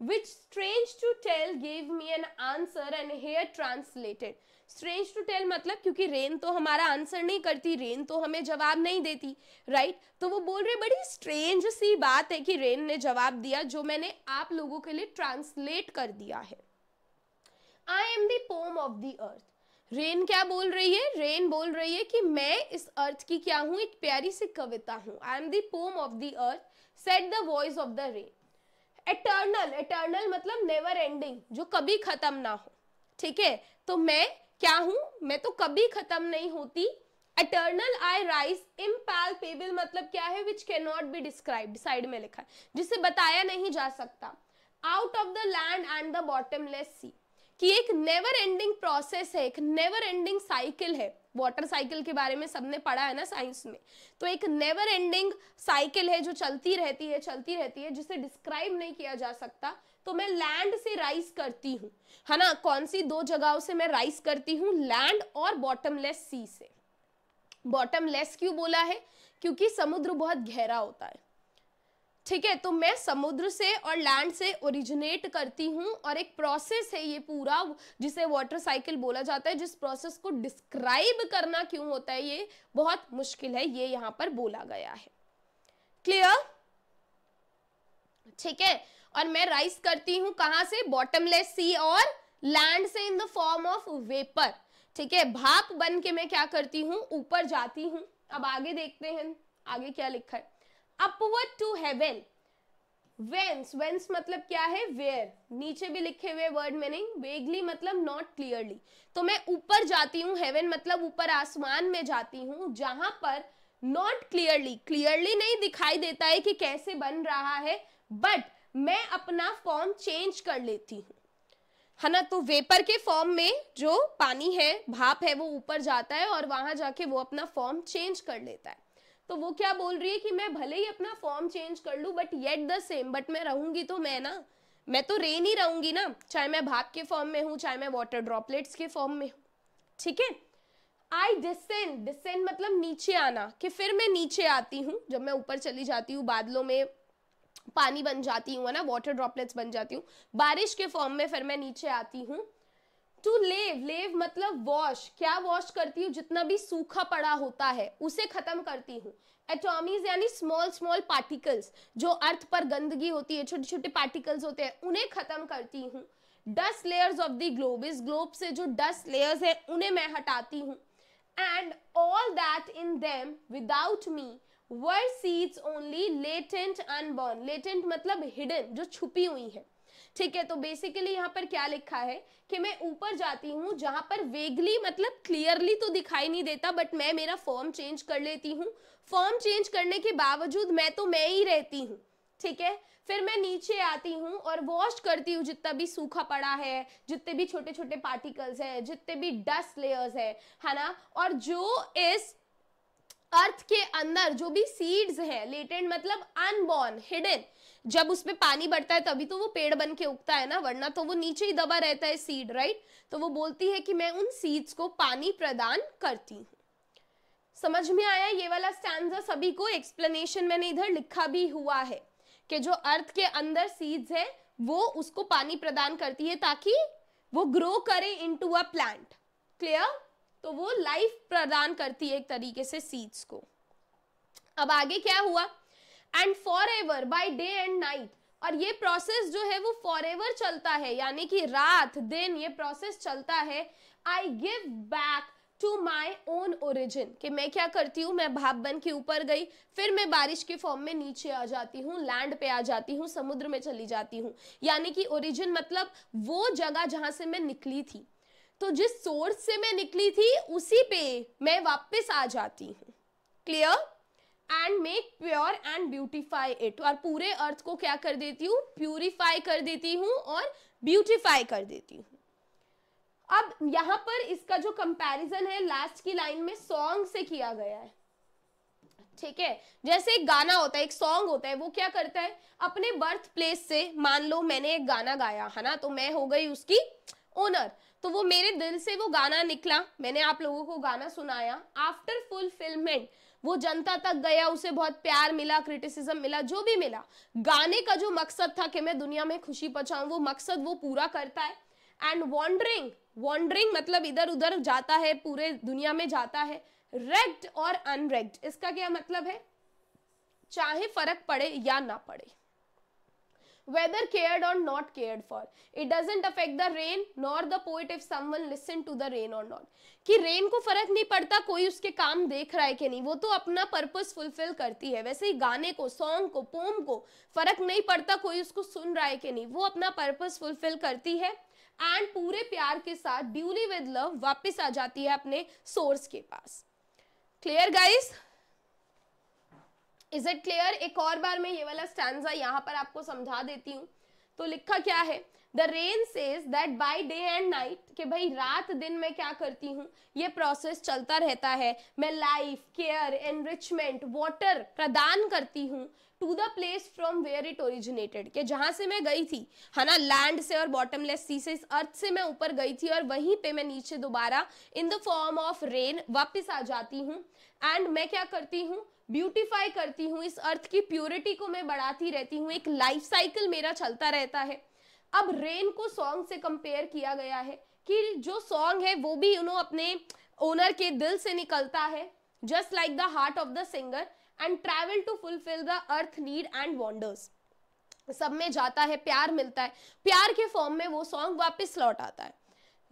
S1: which strange to tell gave me an answer and here translated strange to tell मतलब क्योंकि rain तो हमारा answer नहीं करती rain तो हमें जवाब नहीं देती right? तो वो बोल रहे बड़ी strange सी बात है कि rain ने जवाब दिया जो मैंने आप लोगों के लिए translate कर दिया है I am the poem of the earth rain क्या बोल रही है रेन बोल रही है कि मैं इस अर्थ की क्या हूँ एक प्यारी सी कविता हूँ I am the poem of the earth said the voice of the rain eternal eternal मतलब नेवर एंडिंग जो कभी खत्म ना हो ठीक है तो मैं क्या हूं मैं तो कभी खत्म नहीं होती एटर्नल आई राइज इम्पैल्पेबल मतलब क्या है which can not be describe side में लिखा है जिसे बताया नहीं जा सकता out of the land and the bottomless sea कि एक नेवर एंडिंग प्रोसेस है एक नेवर एंडिंग साइकिल है वाटर साइकिल के बारे में सबने पढ़ा है ना साइंस में तो एक नेवर एंडिंग साइकिल है जो चलती रहती है चलती रहती है जिसे डिस्क्राइब नहीं किया जा सकता तो मैं लैंड से राइस करती हूँ है ना कौन सी दो जगहों से मैं राइस करती हूँ लैंड और बॉटमलेस सी से बॉटमलेस क्यों बोला है क्योंकि समुद्र बहुत गहरा होता है ठीक है तो मैं समुद्र से और लैंड से ओरिजिनेट करती हूँ और एक प्रोसेस है ये पूरा जिसे वाटर साइकिल बोला जाता है जिस प्रोसेस को डिस्क्राइब करना क्यों होता है ये बहुत मुश्किल है ये यहाँ पर बोला गया है क्लियर ठीक है और मैं राइस करती हूँ कहाँ से बॉटमलेस सी और लैंड से in the form of vapour ठीक है भाप बन के मैं क्या करती हूँ ऊपर जाती हूँ अब आगे देखते हैं आगे क्या लिखा है upward to heaven whence whence मतलब क्या है वेयर नीचे भी लिखे हुए वर्ड में नहीं वेगली मतलब नॉट क्लियरली तो मैं ऊपर जाती हूँ हेवन मतलब ऊपर आसमान में जाती हूँ जहां पर नॉट क्लियरली क्लियरली नहीं दिखाई देता है कि कैसे बन रहा है बट मैं अपना फॉर्म चेंज कर लेती हूँ है ना तो वेपर के फॉर्म में जो पानी है भाप है वो ऊपर जाता है और वहां जाके वो अपना फॉर्म चेंज कर लेता है तो वो क्या बोल रही है कि मैं भले ही अपना फॉर्म चेंज कर लूँ but yet the same but मैं रहूंगी तो मैं ना मैं तो रेन ही रहूंगी ना चाहे मैं भाप के फॉर्म में हूँ चाहे मैं वाटर ड्रॉपलेट्स के फॉर्म में हूँ ठीक है आई डिसेंड डिसेंड मतलब नीचे आना कि फिर मैं नीचे आती हूँ जब मैं ऊपर चली जाती हूँ बादलों में पानी बन जाती हूँ ना वाटर ड्रॉपलेट्स बन जाती हूँ बारिश के फॉर्म में फिर मैं नीचे आती हूँ टू लेव लेव मतलब वॉश क्या वॉश करती हूँ जितना भी सूखा पड़ा होता है उसे खत्म करती हूँ एटोमीज यानी स्मॉल स्मॉल पार्टिकल्स जो अर्थ पर गंदगी होती है छोटे छोटे पार्टिकल्स होते हैं उन्हें खत्म करती हूँ dust layers of the globe इस ग्लोब से जो डस्ट लेयर्स है उन्हें मैं हटाती हूँ and all that in them without me were seeds only latent unborn latent मतलब हिडन जो छुपी हुई है ठीक है तो बेसिकली यहाँ पर क्या लिखा है कि मैं ऊपर जाती हूँ जहां पर वेगली मतलब क्लियरली तो दिखाई नहीं देता बट मैं मेरा फॉर्म चेंज कर लेती हूँ फॉर्म चेंज करने के बावजूद मैं तो मैं ही रहती हूँ ठीक है फिर मैं नीचे आती हूँ और वॉश करती हूँ जितना भी सूखा पड़ा है जितने भी छोटे छोटे पार्टिकल्स है जितने भी डस्ट लेयर्स है है ना और जो इस अर्थ के अंदर जो भी सीड्स है लेटेंट मतलब अनबॉर्न हिडन जब उसमें पानी बढ़ता है तभी तो वो पेड़ बन के उगता है ना वरना तो वो नीचे ही दबा रहता है सीड राइट तो वो बोलती है कि मैं उन सीड्स को पानी प्रदान करती हूँ समझ में आया ये वाला स्टैंडा सभी को एक्सप्लेनेशन मैंने इधर लिखा भी हुआ है कि जो अर्थ के अंदर सीड्स है वो उसको पानी प्रदान करती है ताकि वो ग्रो करे टू अ प्लांट क्लियर तो वो लाइफ प्रदान करती है एक तरीके से सीड्स को अब आगे क्या हुआ and forever by day and night और ये प्रोसेस जो है वो फॉर एवर चलता है यानी कि रात दिन ये प्रोसेस चलता है I give back to my own origin कि मैं क्या करती हूँ मैं भाप बन के ऊपर गई फिर मैं बारिश के फॉर्म में नीचे आ जाती हूँ लैंड पे आ जाती हूँ समुद्र में चली जाती हूँ यानी कि ओरिजिन मतलब वो जगह जहाँ से मैं निकली थी तो जिस सोर्स से मैं निकली थी उसी पे मैं वापस आ जाती हूँ clear and make pure and beautify it और पूरे अर्थ को क्या कर देती हूँ प्यूरिफाई कर देती हूँ और ब्यूटिफाई कर देती हूँ अब यहाँ पर इसका जो कंपैरिजन है लास्ट की लाइन में सॉन्ग से किया गया है ठीक है जैसे एक गाना होता है एक सॉन्ग होता है वो क्या करता है अपने बर्थ प्लेस से मान लो मैंने एक गाना गाया है ना तो मैं हो गई उसकी ओनर तो वो मेरे दिल से वो गाना निकला मैंने आप लोगों को गाना सुनाया आफ्टर फुलफिलमेंट वो जनता तक गया उसे बहुत प्यार मिला क्रिटिसिज्म मिला जो भी मिला गाने का जो मकसद था कि मैं दुनिया में खुशी पहुंचाऊं वो मकसद वो पूरा करता है एंड वॉन्डरिंग वॉन्डरिंग मतलब इधर उधर जाता है पूरे दुनिया में जाता है रेग्ड और अनरेग्ड इसका क्या मतलब है चाहे फर्क पड़े या ना पड़े whether cared or not cared for it doesn't affect the rain nor the poet if someone listen to the rain or not कि रेन को फर्क नहीं पड़ता कोई उसके काम देख रहा है कि नहीं वो तो अपना पर्पस फुलफिल करती है वैसे ही गाने को सॉन्ग को पोम को फर्क नहीं पड़ता कोई उसको सुन रहा है कि नहीं वो अपना पर्पस फुलफिल करती है एंड पूरे प्यार के साथ ड्यूली विद लव वापस आ जाती है अपने सोर्स के पास clear guys is it clear एक और बार मैं ये वाला स्टैंडा यहाँ पर आपको समझा देती हूँ तो लिखा क्या है the rain says that by day and night कि भाई रात दिन में क्या करती हूँ ये प्रोसेस चलता रहता है मैं लाइफ केयर एनरिचमेंट वाटर प्रदान करती हूँ to the place from where it originated कि जहाँ से मैं गई थी है ना लैंड से और बॉटमलेस सी से इस अर्थ से मैं ऊपर गई थी और वहीं पे मैं नीचे दोबारा in the form of rain वापस आ जाती हूँ एंड मैं क्या करती हूँ ब्यूटिफाई करती हूँ इस अर्थ की प्योरिटी को मैं बढ़ाती रहती हूँ एक लाइफ साइकिल मेरा चलता रहता है अब रेन को सॉन्ग से कंपेयर किया गया है कि जो सॉन्ग है वो भी यू नो अपने ओनर के दिल से निकलता है just like the heart of the singer and travel to fulfil the earth need and wonders सब में जाता है प्यार मिलता है प्यार के फॉर्म में वो सॉन्ग वापस लौट आता है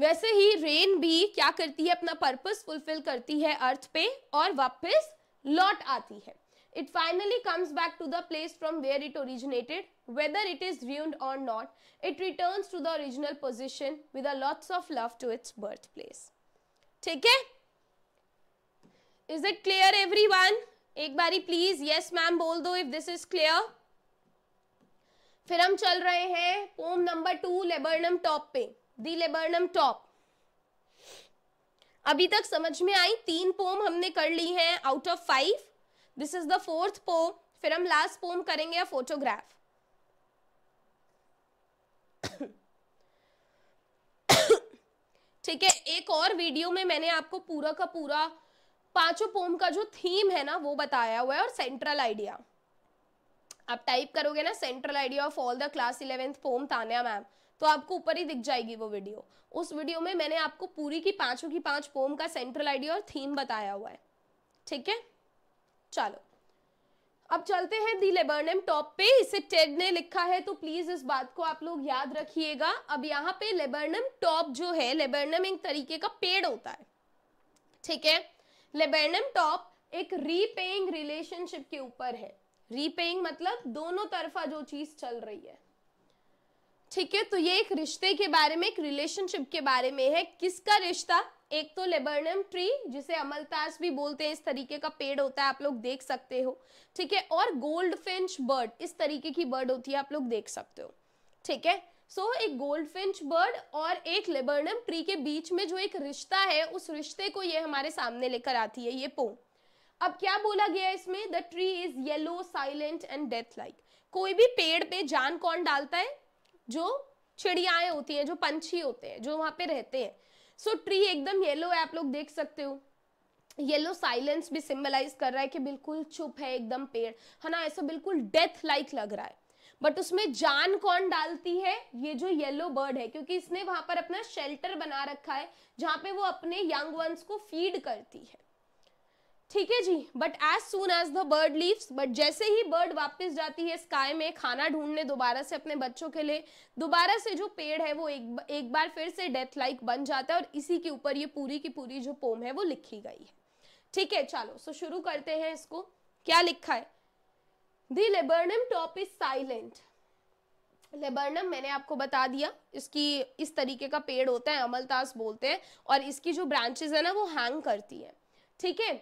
S1: वैसे ही रेन भी क्या करती है अपना पर्पस फुलफिल करती है अर्थ पे और वापस लौट आती है it finally comes back to the place from where it originated whether it is ruined or not it returns to the original position with a lots of love to its birthplace theek hai is it clear everyone ek bari please yes ma'am bol do if this is clear फिर हम चल रहे हैं poem number two laburnum top पे the laburnum top अभी तक समझ में आई तीन पोम हमने कर ली हैं out of five this is the fourth poem फिर हम लास्ट पोम करेंगे या फोटोग्राफ ठीक है एक और वीडियो में मैंने आपको पूरा का पूरा पांचों पोम का जो थीम है ना वो बताया हुआ है और सेंट्रल आइडिया आप टाइप करोगे ना central idea of all the class eleventh poem Tanya ma'am तो आपको ऊपर ही दिख जाएगी वो वीडियो उस वीडियो में मैंने आपको पूरी की पांचों की पांच पोम का सेंट्रल आइडिया और थीम बताया हुआ है ठीक है चलो अब चलते हैं दी लेबर्नम टॉप पे इसे टेड ने लिखा है तो प्लीज इस बात को आप लोग याद रखिएगा अब यहाँ पे लेबर्नम टॉप जो है लेबर्नम एक तरीके का पेड़ होता है ठीक है लेबर्नम टॉप एक रीपेइंग रिलेशनशिप के ऊपर है रीपेइंग मतलब दोनों तरफा जो चीज चल रही है ठीक है तो ये एक रिश्ते के बारे में एक रिलेशनशिप के बारे में है किसका रिश्ता एक तो लेबर्नम ट्री जिसे अमलताज भी बोलते हैं इस तरीके का पेड़ होता है आप लोग देख सकते हो ठीक है और गोल्ड फिंच बर्ड इस तरीके की बर्ड होती है आप लोग देख सकते हो ठीक है सो so, एक गोल्ड फिंच बर्ड और एक लेबर्नम ट्री के बीच में जो एक रिश्ता है उस रिश्ते को ये हमारे सामने लेकर आती है ये पो अब क्या बोला गया है इसमें the tree is yellow silent and death like कोई भी पेड़ पे जान कौन डालता है जो चिड़ियाएं होती हैं जो पंछी होते हैं जो वहां पे रहते हैं सो ट्री एकदम येलो है आप लोग देख सकते हो येलो साइलेंस भी सिम्बलाइज कर रहा है कि बिल्कुल चुप है एकदम पेड़ है ना ऐसा बिल्कुल डेथ लाइक लग रहा है बट उसमें जान कौन डालती है ये जो येलो बर्ड है क्योंकि इसने वहां पर अपना शेल्टर बना रखा है जहां पे वो अपने यंग वंस को फीड करती है ठीक है जी but as soon as the bird leaves but जैसे ही बर्ड वापस जाती है स्काई में खाना ढूंढने दोबारा से अपने बच्चों के लिए दोबारा से जो पेड़ है वो एक एक बार फिर से डेथ लाइक बन जाता है और इसी के ऊपर ये पूरी की पूरी जो पोम है वो लिखी गई है ठीक है चलो सो शुरू करते हैं इसको क्या लिखा है the laburnum top is silent laburnum मैंने आपको बता दिया इसकी इस तरीके का पेड़ होता है अमलतास बोलते हैं और इसकी जो ब्रांचेस है ना वो हैंग करती है ठीक है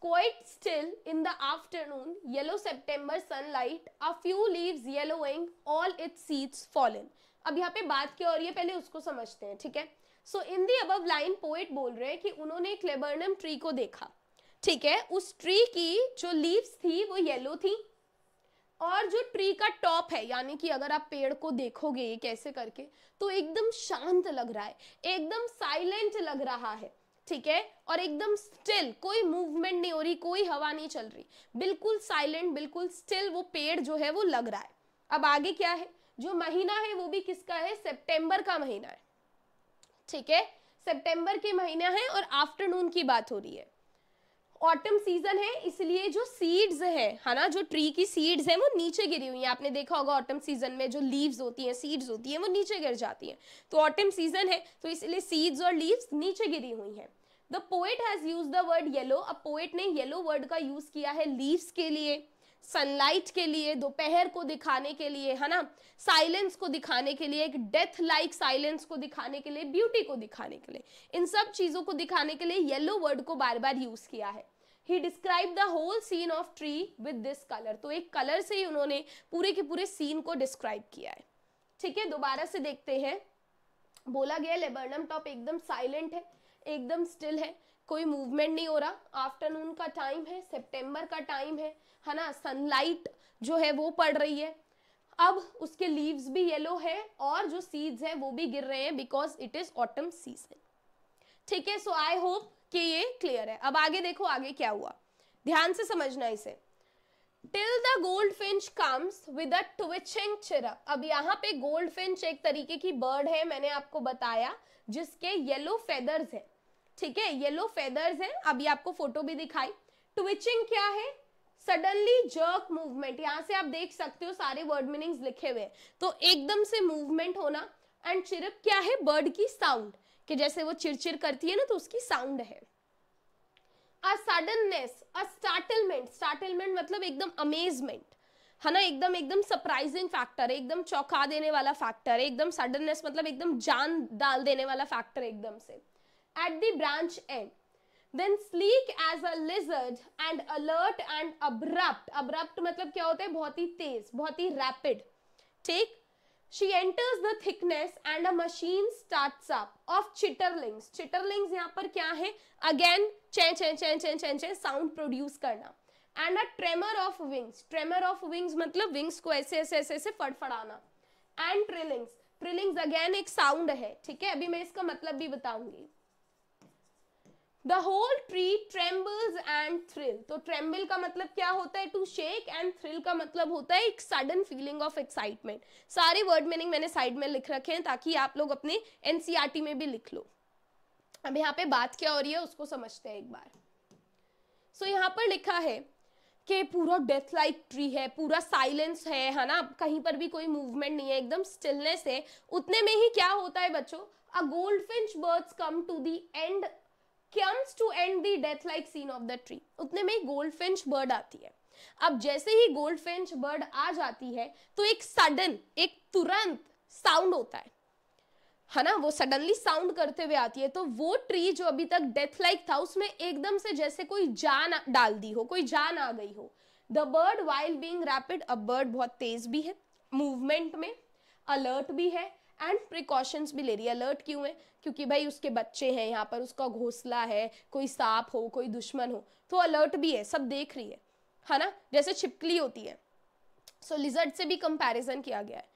S1: Quite still in the afternoon, yellow September sunlight, a few leaves yellowing, all its seeds fallen. ab यहाँ pe baat kya ho rahi hai pehle usko samajhte hain theek hai so in the above line poet bol rahe hai ki unhone ek laburnum tree को देखा ठीक है उस tree की जो leaves थी वो येलो थी और जो ट्री का टॉप है यानी कि अगर आप पेड़ को देखोगे ये कैसे करके तो एकदम शांत लग रहा है एकदम साइलेंट लग रहा है ठीक है और एकदम स्टिल कोई मूवमेंट नहीं हो रही कोई हवा नहीं चल रही बिल्कुल साइलेंट बिल्कुल स्टिल वो पेड़ जो है वो लग रहा है अब आगे क्या है जो महीना है वो भी किसका है सितंबर का महीना है ठीक है सितंबर के महीना है और आफ्टरनून की बात हो रही है ऑटम सीजन है इसलिए जो सीड्स है है ना जो ट्री की सीड्स है वो नीचे गिरी हुई है आपने देखा होगा ऑटम सीजन में जो लीव्स होती हैं सीड्स होती हैं वो नीचे गिर जाती हैं तो ऑटम सीजन है तो इसलिए सीड्स और लीव्स नीचे गिरी हुई हैं the poet has use the word yellow अब पोएट ने येलो वर्ड का यूज़ किया है लीव्स के लिए सनलाइट के लिए दोपहर को दिखाने के लिए है ना साइलेंस को दिखाने के लिए एक डेथ लाइक साइलेंस को दिखाने के लिए ब्यूटी को दिखाने के लिए इन सब चीज़ों को दिखाने के लिए येलो वर्ड को बार बार यूज़ किया है he describe the whole scene of tree with this colour तो एक कलर से ही उन्होंने पूरे के पूरे सीन को डिस्क्राइब किया है ठीक है दोबारा से देखते हैं बोला गया लेबर्नम टॉप एकदम साइलेंट है एकदम स्टिल है कोई मूवमेंट नहीं हो रहा आफ्टरनून का टाइम है सितंबर का टाइम है है ना सनलाइट जो है वो पड़ रही है अब उसके लीव्स भी येलो है और जो सीड्स है वो भी गिर रहे हैं because it is autumn season ठीक है सो आई होप कि ये क्लियर है अब आगे देखो आगे क्या हुआ ध्यान से समझना इसे till the goldfinch comes with twitching अब यहाँ पे गोल्ड फिंच एक तरीके की बर्ड है मैंने आपको बताया जिसके येलो फेदर्स है ठीक है येलो फेदर्स है अभी आपको फोटो भी दिखाई ट्विचिंग क्या है सडनली जर्क मूवमेंट यहाँ से आप देख सकते हो सारे वर्ड मीनिंग्स लिखे हुए तो एकदम से मूवमेंट होना एंड चिरप क्या है बर्ड की साउंड कि जैसे वो चिरचिर करती है ना तो उसकी साउंड है a suddenness a startlement startlement मतलब एकदम अमेजमेंट है ना एकदम एकदम सरप्राइजिंग फैक्टर एकदम चौंका देने वाला फैक्टर एकदम सडननेस मतलब एकदम जान डाल देने वाला फैक्टर एकदम से at the branch and then sleek as a lizard and alert and abrupt abrupt मतलब क्या होता है बहुत ही तेज बहुत ही रैपिड ठीक she enters the thickness and a machine starts up of chitterlings chitterlings yahan par kya hai again चैं चैं चैं चैं चैं चैं sound produce karna and a tremor of wings tremor of wings matlab wings ko aise aise aise ऐसे fadfadana and trillings trillings again ek sound hai theek hai abhi main iska matlab bhi bataungi the whole tree trembles and thrill तो tremble का मतलब क्या होता है to shake and thrill का मतलब होता है एक सडन फीलिंग ऑफ एक्साइटमेंट सारे वर्ड मीनिंग मैंने साइड में लिख रखे हैं ताकि आप लोग अपने एनसीआरटी e में भी लिख लो अब यहाँ पे बात क्या हो रही है उसको समझते हैं एक बार सो so, यहाँ पर लिखा है कि पूरा डेथ लाइक ट्री है पूरा साइलेंस है है ना कहीं पर भी कोई मूवमेंट नहीं है एकदम स्टिलनेस है उतने में ही क्या होता है बच्चों a goldfinch birds come to the end comes to end the death like scene of the tree उतने में ही गोल्डफिंच बर्ड आती है अब जैसे ही गोल्डफिंच बर्ड आ जाती है तो एक सडन एक तुरंत साउंड होता है है ना वो सडनली साउंड करते हुए आती है तो वो ट्री जो अभी तक डेथ लाइक था उसमें एकदम से जैसे कोई जान डाल दी हो कोई जान आ गई हो the bird wild being rapid अब बर्ड बहुत तेज भी है मूवमेंट में अलर्ट भी है एंड प्रिकॉशंस भी ले रही है अलर्ट क्यों है क्योंकि भाई उसके बच्चे हैं यहाँ पर उसका घोंसला है कोई सांप हो कोई दुश्मन हो तो अलर्ट भी है सब देख रही है है ना जैसे छिपकली होती है सो so, लिजर्ट से भी कंपैरिजन किया गया है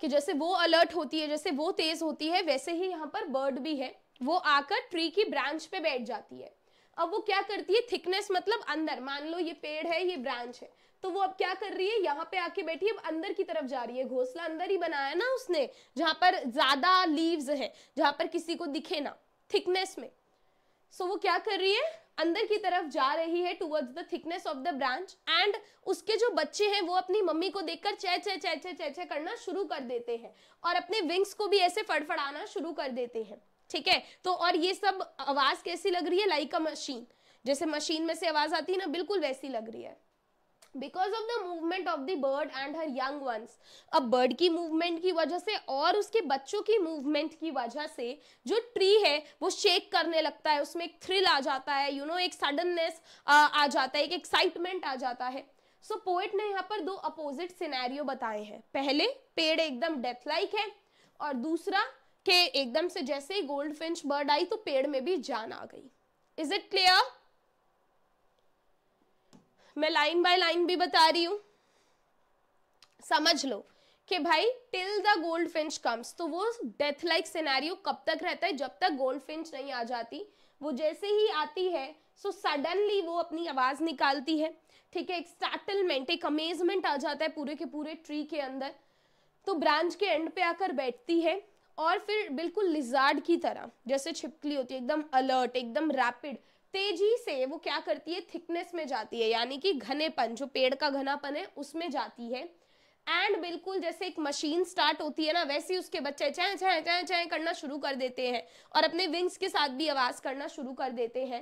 S1: कि जैसे वो अलर्ट होती है जैसे वो तेज होती है वैसे ही यहाँ पर बर्ड भी है वो आकर ट्री की ब्रांच पे बैठ जाती है अब वो क्या करती है थिकनेस मतलब अंदर मान लो ये पेड़ है ये ब्रांच है तो वो अब क्या कर रही है यहाँ पे आके बैठी अब अंदर की तरफ जा रही है घोसला अंदर ही बनाया ना उसने जहां पर ज्यादा लीव्स है जहां पर किसी को दिखे ना थिकनेस में सो so, वो क्या कर रही है अंदर की तरफ जा रही है towards the thickness of the branch and उसके जो बच्चे हैं वो अपनी मम्मी को देखकर चे चे चह चह चह चह करना शुरू कर देते हैं और अपने विंग्स को भी ऐसे फड़फड़ाना शुरू कर देते हैं ठीक है तो और ये सब आवाज कैसी लग रही है लाइक अ मशीन जैसे मशीन में से आवाज आती है ना बिल्कुल वैसी लग रही है because of the movement of the bird and her young ones अब बर्ड की मूवमेंट की वजह से और उसके बच्चों की मूवमेंट की वजह से जो ट्री है वो शेक करने लगता है उसमें एक थ्रिल आ जाता है यू you नो know, एक सडननेस आ जाता है एक एक्साइटमेंट आ जाता है सो so, पोएट ने यहाँ पर दो अपोजिट सिनेरियो बताए हैं पहले पेड़ एकदम डेथ लाइक है और दूसरा के एकदम से जैसे ही गोल्ड फिंच बर्ड आई तो पेड़ में भी जान आ गई इज इट क्लियर मैं लाइन बाय लाइन भी बता रही हूँ समझ लो कि भाई till the goldfinch comes तो वो डेथ लाइक सिनेरियो कब तक रहता है जब तक गोल्ड फिंच नहीं आ जाती वो जैसे ही आती है सो so सडनली वो अपनी आवाज़ निकालती है ठीक है एक स्टार्टलमेंट एक अमेजमेंट आ जाता है पूरे के पूरे ट्री के अंदर तो ब्रांच के एंड पे आकर बैठती है और फिर बिल्कुल लिजार्ड की तरह जैसे छिपकली होती है एकदम अलर्ट एकदम रैपिड तेजी से वो क्या करती है थिकनेस में जाती है यानी कि घनेपन जो पेड़ का घनापन है उसमें जाती है एंड बिल्कुल जैसे एक मशीन स्टार्ट होती है ना वैसे ही उसके बच्चे चाहे चाहे चाहे चाहे करना शुरू कर देते हैं और अपने विंग्स के साथ भी आवाज करना शुरू कर देते हैं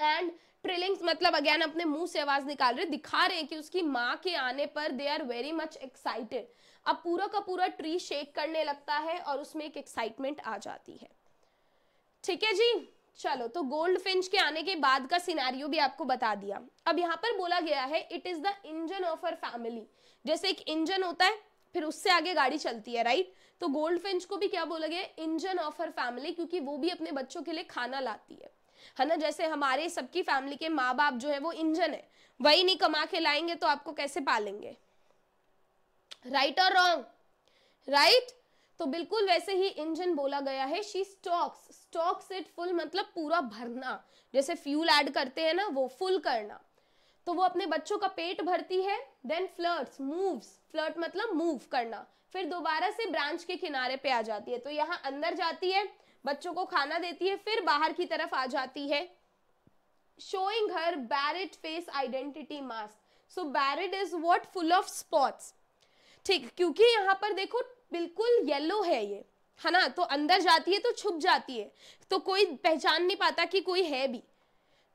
S1: एंड ट्रिलिंग्स मतलब अगेन अपने मुंह से आवाज निकाल रहे दिखा रहे हैं कि उसकी माँ के आने पर they are very much excited अब पूरा का पूरा ट्री शेक करने लगता है और उसमें एक एक्साइटमेंट आ जाती है ठीक है जी चलो तो गोल्ड फिंच के आने के बाद का सिनेरियो भी आपको बता दिया अब यहाँ पर बोला गया है it is the engine of her family जैसे एक इंजन होता है फिर उससे आगे गाड़ी चलती है राइट तो गोल्ड फिंच को भी क्या बोला गया इंजन ऑफ हर फैमिली क्योंकि वो भी अपने बच्चों के लिए खाना लाती है है ना जैसे हमारे सबकी फैमिली के माँ बाप जो है वो इंजन है वही नहीं कमा के लाएंगे तो आपको कैसे पालेंगे राइट और रॉन्ग राइट तो बिल्कुल वैसे ही इंजन बोला गया है she stokes stokes it full मतलब पूरा भरना जैसे फ्यूल ऐड करते हैं ना वो फुल करना तो वो अपने बच्चों का पेट भरती है देन फ्लर्ट्स मूव्स फ्लर्ट मतलब मूव करना फिर दोबारा से ब्रांच के किनारे पे आ जाती है तो यहाँ अंदर जाती है बच्चों को खाना देती है फिर बाहर की तरफ आ जाती है showing her barred face identity mask so barred is what full of spots ठीक क्योंकि यहाँ पर देखो बिल्कुल येलो है ये है ना तो अंदर जाती है तो छुप जाती है तो कोई पहचान नहीं पाता कि कोई है भी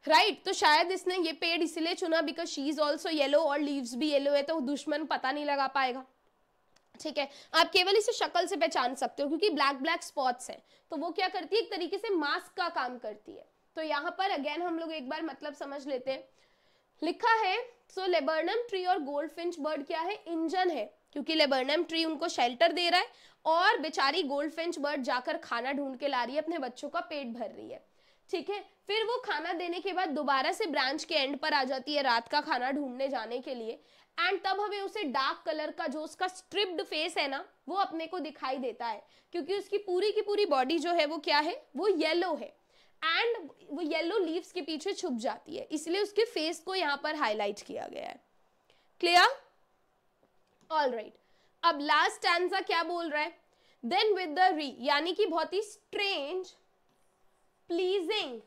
S1: राइट right, तो शायद इसने ये पेड़ इसलिए चुना because she is also yellow और लीव्स भी येलो है तो दुश्मन पता नहीं लगा पाएगा ठीक है आप केवल इसे शक्ल से पहचान सकते हो क्योंकि ब्लैक ब्लैक स्पॉट्स हैं तो वो क्या करती है एक तरीके से मास्क का काम करती है तो यहाँ पर अगेन हम लोग एक बार मतलब समझ लेते हैं लिखा है सो लेबर्नम ट्री और गोल्ड फिंच बर्ड क्या है इंजन है क्योंकि लेबर्नम ट्री उनको शेल्टर दे रहा है और बेचारी गोल्ड बर्ड जाकर खाना ढूंढ के ला रही है अपने बच्चों का पेट भर रही है ठीक है फिर वो खाना देने के बाद दोबारा से ब्रांच के एंड पर आ जाती है रात का खाना ढूंढने जाने के लिए एंड तब हमें उसे डार्क कलर का जो उसका स्ट्रिप्ड फेस है ना वो अपने को दिखाई देता है क्योंकि उसकी पूरी की पूरी बॉडी जो है वो क्या है वो येलो है एंड वो येलो लीव्स के पीछे छुप जाती है इसलिए उसके फेस को यहाँ पर हाईलाइट किया गया है क्लियर ऑल राइट अब लास्ट एंसर क्या बोल रहा है देन विद द री यानी कि बहुत ही strange pleasing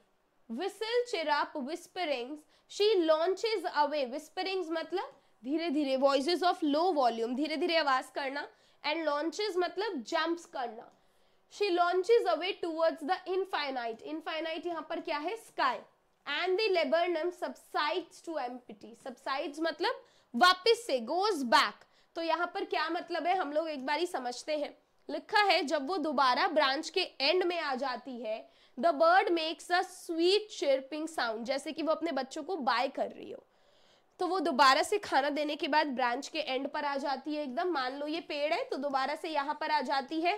S1: whistle chirrup whisperings she launches away whisperings मतलब धीरे धीरे वॉइस ऑफ लो वॉल्यूम धीरे धीरे आवाज करना एंड लॉन्चेज मतलब जम्प्स करना she launches away towards the infinite infinite यहाँ पर क्या है sky and the numb subsides to empty subsides मतलब वापिस से गोज बैक तो यहाँ पर क्या मतलब है हम लोग एक ही समझते हैं लिखा है जब वो दोबारा ब्रांच के एंड में आ जाती है the bird makes a sweet chirping sound जैसे कि वो अपने बच्चों को बाय कर रही हो तो वो दोबारा से खाना देने के बाद ब्रांच के एंड पर आ जाती है एकदम मान लो ये पेड़ है तो दोबारा से यहाँ पर आ जाती है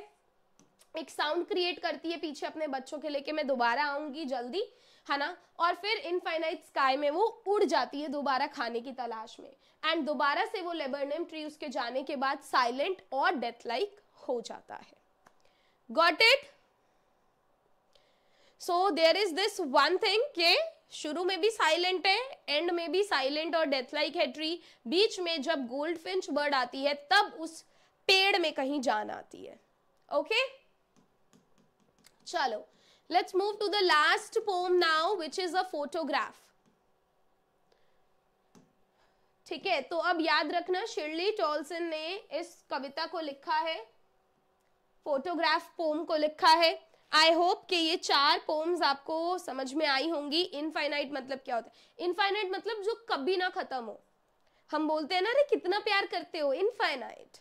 S1: एक साउंड क्रिएट करती है पीछे अपने बच्चों के लेके मैं दोबारा आऊंगी जल्दी है ना और फिर इनफाइनाइट स्काई में वो उड़ जाती है दोबारा खाने की तलाश में एंड दोबारा से वो लेबरनेम ट्री उसके जाने के बाद साइलेंट और डेथ लाइक हो जाता है got it so there is this one thing के शुरू में भी साइलेंट है एंड में भी साइलेंट और डेथ लाइक है ट्री बीच में जब गोल्ड फिंच बर्ड आती है तब उस पेड़ में कहीं जान आती है ओके okay? चलो let's move to the last poem now which is a photograph ठीक है तो अब याद रखना शिरली टॉल्सन ने इस कविता को लिखा है फोटोग्राफ पोम को लिखा है आई होप कि ये चार पोम्स आपको समझ में आई होंगी इनफाइनाइट मतलब क्या होता है इनफाइनाइट मतलब जो कभी ना खत्म हो हम बोलते हैं ना अरे कितना प्यार करते हो इनफाइनाइट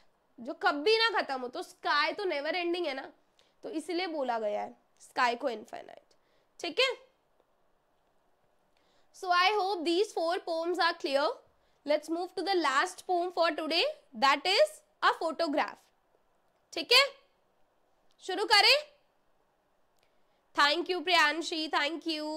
S1: जो कभी ना खत्म हो तो स्काई तो नेवर एंडिंग है ना तो इसलिए बोला गया है स्काई को इनफाइनाइट ठीक है so I hope these four poems are clear let's move to the last poem for today that is a photograph ठीक है शुरू करें thank you Priyanshi thank you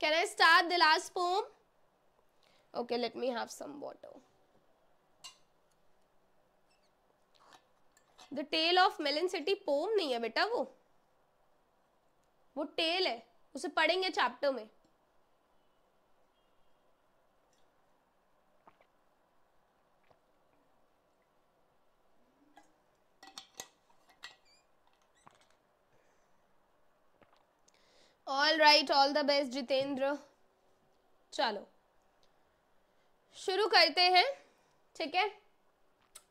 S1: can I start the last poem okay let me have some water the tale of melon city poem नहीं है बेटा वो वो tell है उसे पढ़ेंगे चैप्टर में all right all the best Jitendra चलो शुरू करते हैं ठीक है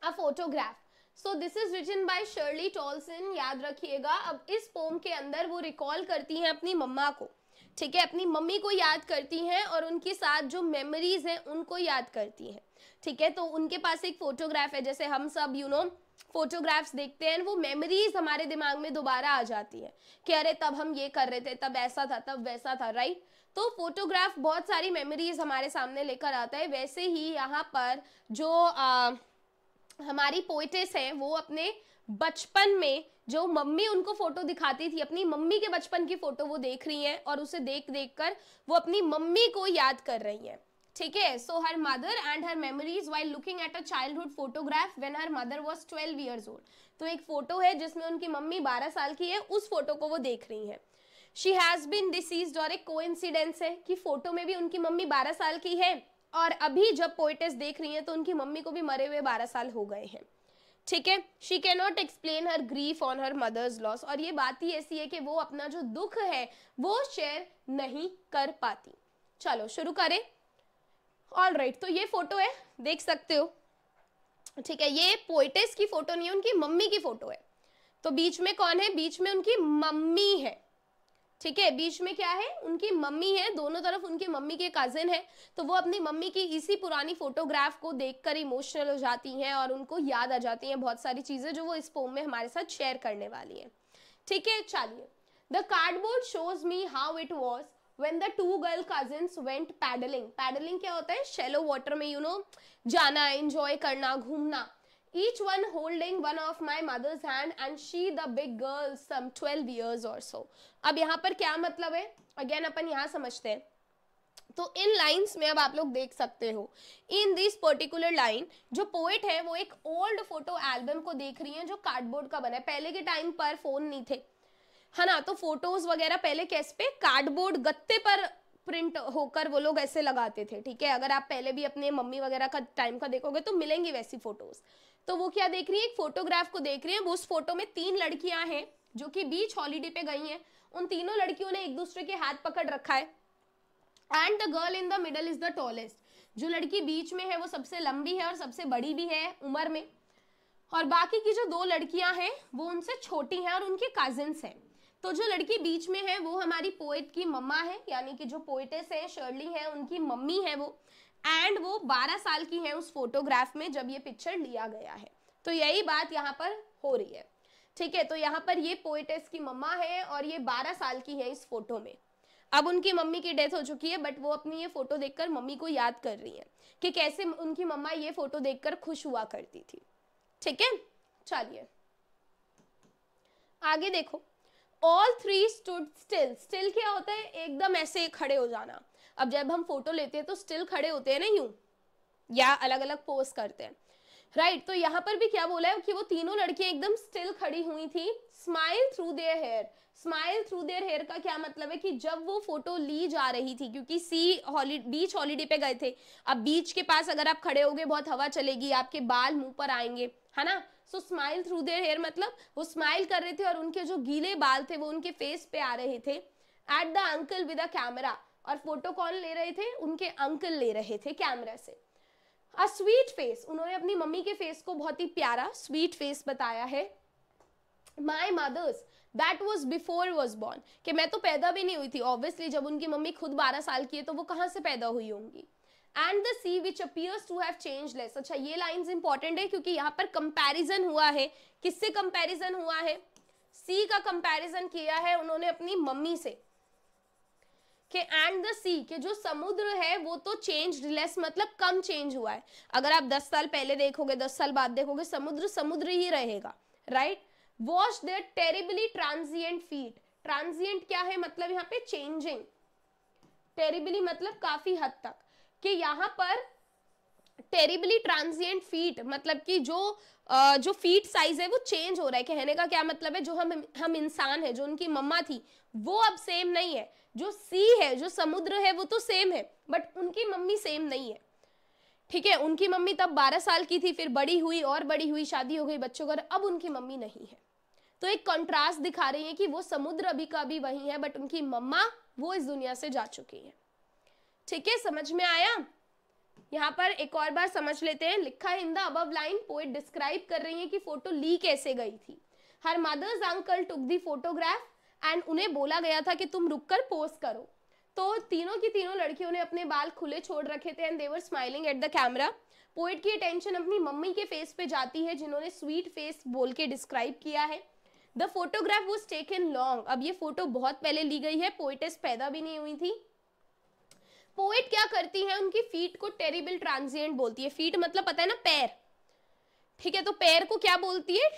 S1: a photograph so this is written by Shirley Toulson याद रखिएगा अब इस पोम के अंदर वो रिकॉल करती हैं अपनी मम्मा को ठीक है अपनी मम्मी को याद करती हैं और उनके साथ जो मेमोरीज हैं उनको याद करती हैं ठीक है तो उनके पास एक फोटोग्राफ है जैसे हम सब यू नो फोटोग्राफ्स देखते हैं वो मेमोरीज हमारे दिमाग में दोबारा आ जाती है कि अरे तब हम ये कर रहे थे तब ऐसा था तब वैसा था राइट तो फोटोग्राफ बहुत सारी मेमोरीज हमारे सामने लेकर आता है वैसे ही यहाँ पर जो आ, हमारी पोइटेस हैं वो अपने बचपन में जो मम्मी उनको फोटो दिखाती थी अपनी मम्मी के बचपन की फोटो वो देख रही हैं और उसे देख देख कर वो अपनी मम्मी को याद कर रही हैं ठीक है so her mother and her memories while looking at a childhood photograph when her mother was twelve years old तो एक फोटो है जिसमें उनकी मम्मी बारह साल की है उस फोटो को वो देख रही हैं शी हैज बिन डिसीज और एक कोइंसिडेंस है कि फोटो में भी उनकी मम्मी बारह साल की है और अभी जब पोइटेस देख रही है तो उनकी मम्मी को भी मरे हुए बारह साल हो गए हैं ठीक है she can not explain her grief on her mother's loss और ये बात ही ऐसी है कि वो अपना जो दुख है वो शेयर नहीं कर पाती चलो शुरू करें ऑल राइट right, तो ये फोटो है देख सकते हो ठीक है ये पोइटेस की फोटो नहीं है उनकी मम्मी की फोटो है तो बीच में कौन है बीच में उनकी मम्मी है ठीक है बीच में क्या है उनकी मम्मी है दोनों तरफ उनकी मम्मी के कजिन है तो वो अपनी मम्मी की इसी पुरानी फोटोग्राफ को देखकर इमोशनल हो जाती हैं और उनको याद आ जाती हैं बहुत सारी चीजें जो वो इस पोम में हमारे साथ शेयर करने वाली हैं ठीक है चलिए the cardboard shows me how it was when the two girl cousin went paddling paddling क्या होता है शेलो वॉटर में you know जाना एंजॉय करना घूमना each one holding one of my mother's hand and she the big girl some 12 years or so ab yahan par kya matlab hai again apan yahan samajhte hain तो इन lines में अब आप लोग देख सकते हो इन दिस पर्टिकुलर लाइन जो poet है वो एक ओल्ड फोटो एल्बम को देख रही है जो कार्डबोर्ड का बना है पहले के टाइम पर फोन नहीं थे है ना तो फोटोज वगैरह पहले कैसे पे कार्डबोर्ड गत्ते पर प्रिंट होकर वो लोग ऐसे लगाते थे ठीक है अगर आप पहले भी अपने मम्मी वगैरह का टाइम का देखोगे तो मिलेंगी वैसी फोटोज तो वो क्या देख रही है एक फोटोग्राफ को देख रही है उस फोटो में तीन लड़कियां हैं जो कि बीच हॉलीडे पे गई हैं उन तीनों लड़कियों ने एक दूसरे के हाथ पकड़ रखा है and the girl in the middle is the tallest जो लड़की बीच में है वो सबसे लंबी है और सबसे बड़ी भी है उम्र में और बाकी की जो दो लड़कियां हैं वो उनसे छोटी हैं और उनके कजिन्स हैं तो जो लड़की बीच में है वो हमारी पोएट की मम्मा है यानी कि जो पोएटेस है शर्ली है उनकी मम्मी है वो एंड वो 12 साल की है उस फोटोग्राफ में जब ये पिक्चर लिया गया है तो यही बात यहाँ पर हो रही है ठीक है तो यहाँ पर ये पोइटेस की मम्मा है और ये 12 साल की है इस फोटो में अब उनकी मम्मी की डेथ हो चुकी है बट वो अपनी ये फोटो देखकर मम्मी को याद कर रही है कि कैसे उनकी मम्मा ये फोटो देखकर खुश हुआ करती थी ठीक है चलिए आगे देखो all three stood still still क्या होता है एकदम ऐसे खड़े हो जाना अब जब हम फोटो लेते हैं तो स्टिल खड़े होते हैं ना यूं या अलग अलग पोज करते हैं राइट right, तो यहाँ पर भी क्या बोला है कि वो तीनों लड़कियां एकदम स्टिल खड़ी हुई थी smile through their hair smile through their hair का क्या मतलब है कि जब वो फोटो ली जा रही थी क्योंकि सी हॉलीडे बीच हॉलीडे पे गए थे अब बीच के पास अगर आप खड़े होगे बहुत हवा चलेगी आपके बाल मुंह पर आएंगे है ना so smile through their hair मतलब वो स्माइल कर रहे थे और उनके जो गीले बाल थे वो उनके फेस पे आ रहे थे at the uncle with a camera और फोटो कॉल ले रहे थे उनके अंकल ले रहे थे कैमरा से अ स्वीट फेस उन्होंने अपनी मम्मी के फेस को बहुत ही प्यारा स्वीट फेस बताया है my mother's that was before was born कि मैं तो पैदा भी नहीं हुई थी ऑब्वियसली जब उनकी मम्मी खुद बारह साल की है तो वो कहाँ से पैदा हुई होंगी and the sea which appears to have change less अच्छा ये लाइन्स इंपॉर्टेंट है क्योंकि यहाँ पर कंपेरिजन हुआ है किससे कंपेरिजन हुआ है सी का कंपेरिजन किया है उन्होंने अपनी मम्मी से कि एंड द सी के जो समुद्र है वो तो चेंज लेस मतलब कम चेंज हुआ है अगर आप 10 साल पहले देखोगे 10 साल बाद देखोगे समुद्र समुद्र ही रहेगा right watch their terribly transient feet transient क्या है मतलब यहाँ पे चेंजिंग टेरिबली मतलब काफी हद तक कि यहाँ पर टेरिबली ट्रांसियंट फीट मतलब कि जो जो फीट साइज है वो चेंज हो रहा है कहने का क्या मतलब है जो हम हम इंसान है जो उनकी मम्मा थी वो अब सेम नहीं है जो सी है जो समुद्र है वो तो सेम है बट उनकी मम्मी सेम नहीं है ठीक है उनकी मम्मी तब 12 साल की थी फिर बड़ी हुई और बड़ी हुई शादी हो गई बच्चों का अब उनकी मम्मी नहीं है तो एक कंट्रास्ट दिखा रही है कि वो समुद्र अभी का अभी वही है बट उनकी मम्मा वो इस दुनिया से जा चुकी है ठीक है समझ में आया यहाँ पर एक और बार समझ लेते हैं लिखा in the above line poet describe कर रही है कि फोटो ली कैसे गई थी her mother's uncle took the photograph and उन्हें बोला गया था कि तुम रुक कर पोस्ट करो तो तीनों की तीनों लड़कियों ने अपने बाल खुले छोड़ रखे थे and they were smiling at the camera poet की अटेंशन अपनी मम्मी के फेस पे जाती है जिन्होंने स्वीट फेस बोल के डिस्क्राइब किया है the photograph was taken long अब ये फोटो बहुत पहले ली गई है पोइटेस पैदा भी नहीं हुई थी पोएट क्या करती है उनकी फीट को टेरिबल ट्रांजिएंट बोलती है फीट मतलब पता है ना पैर ठीक है तो पैर को क्या बोलती है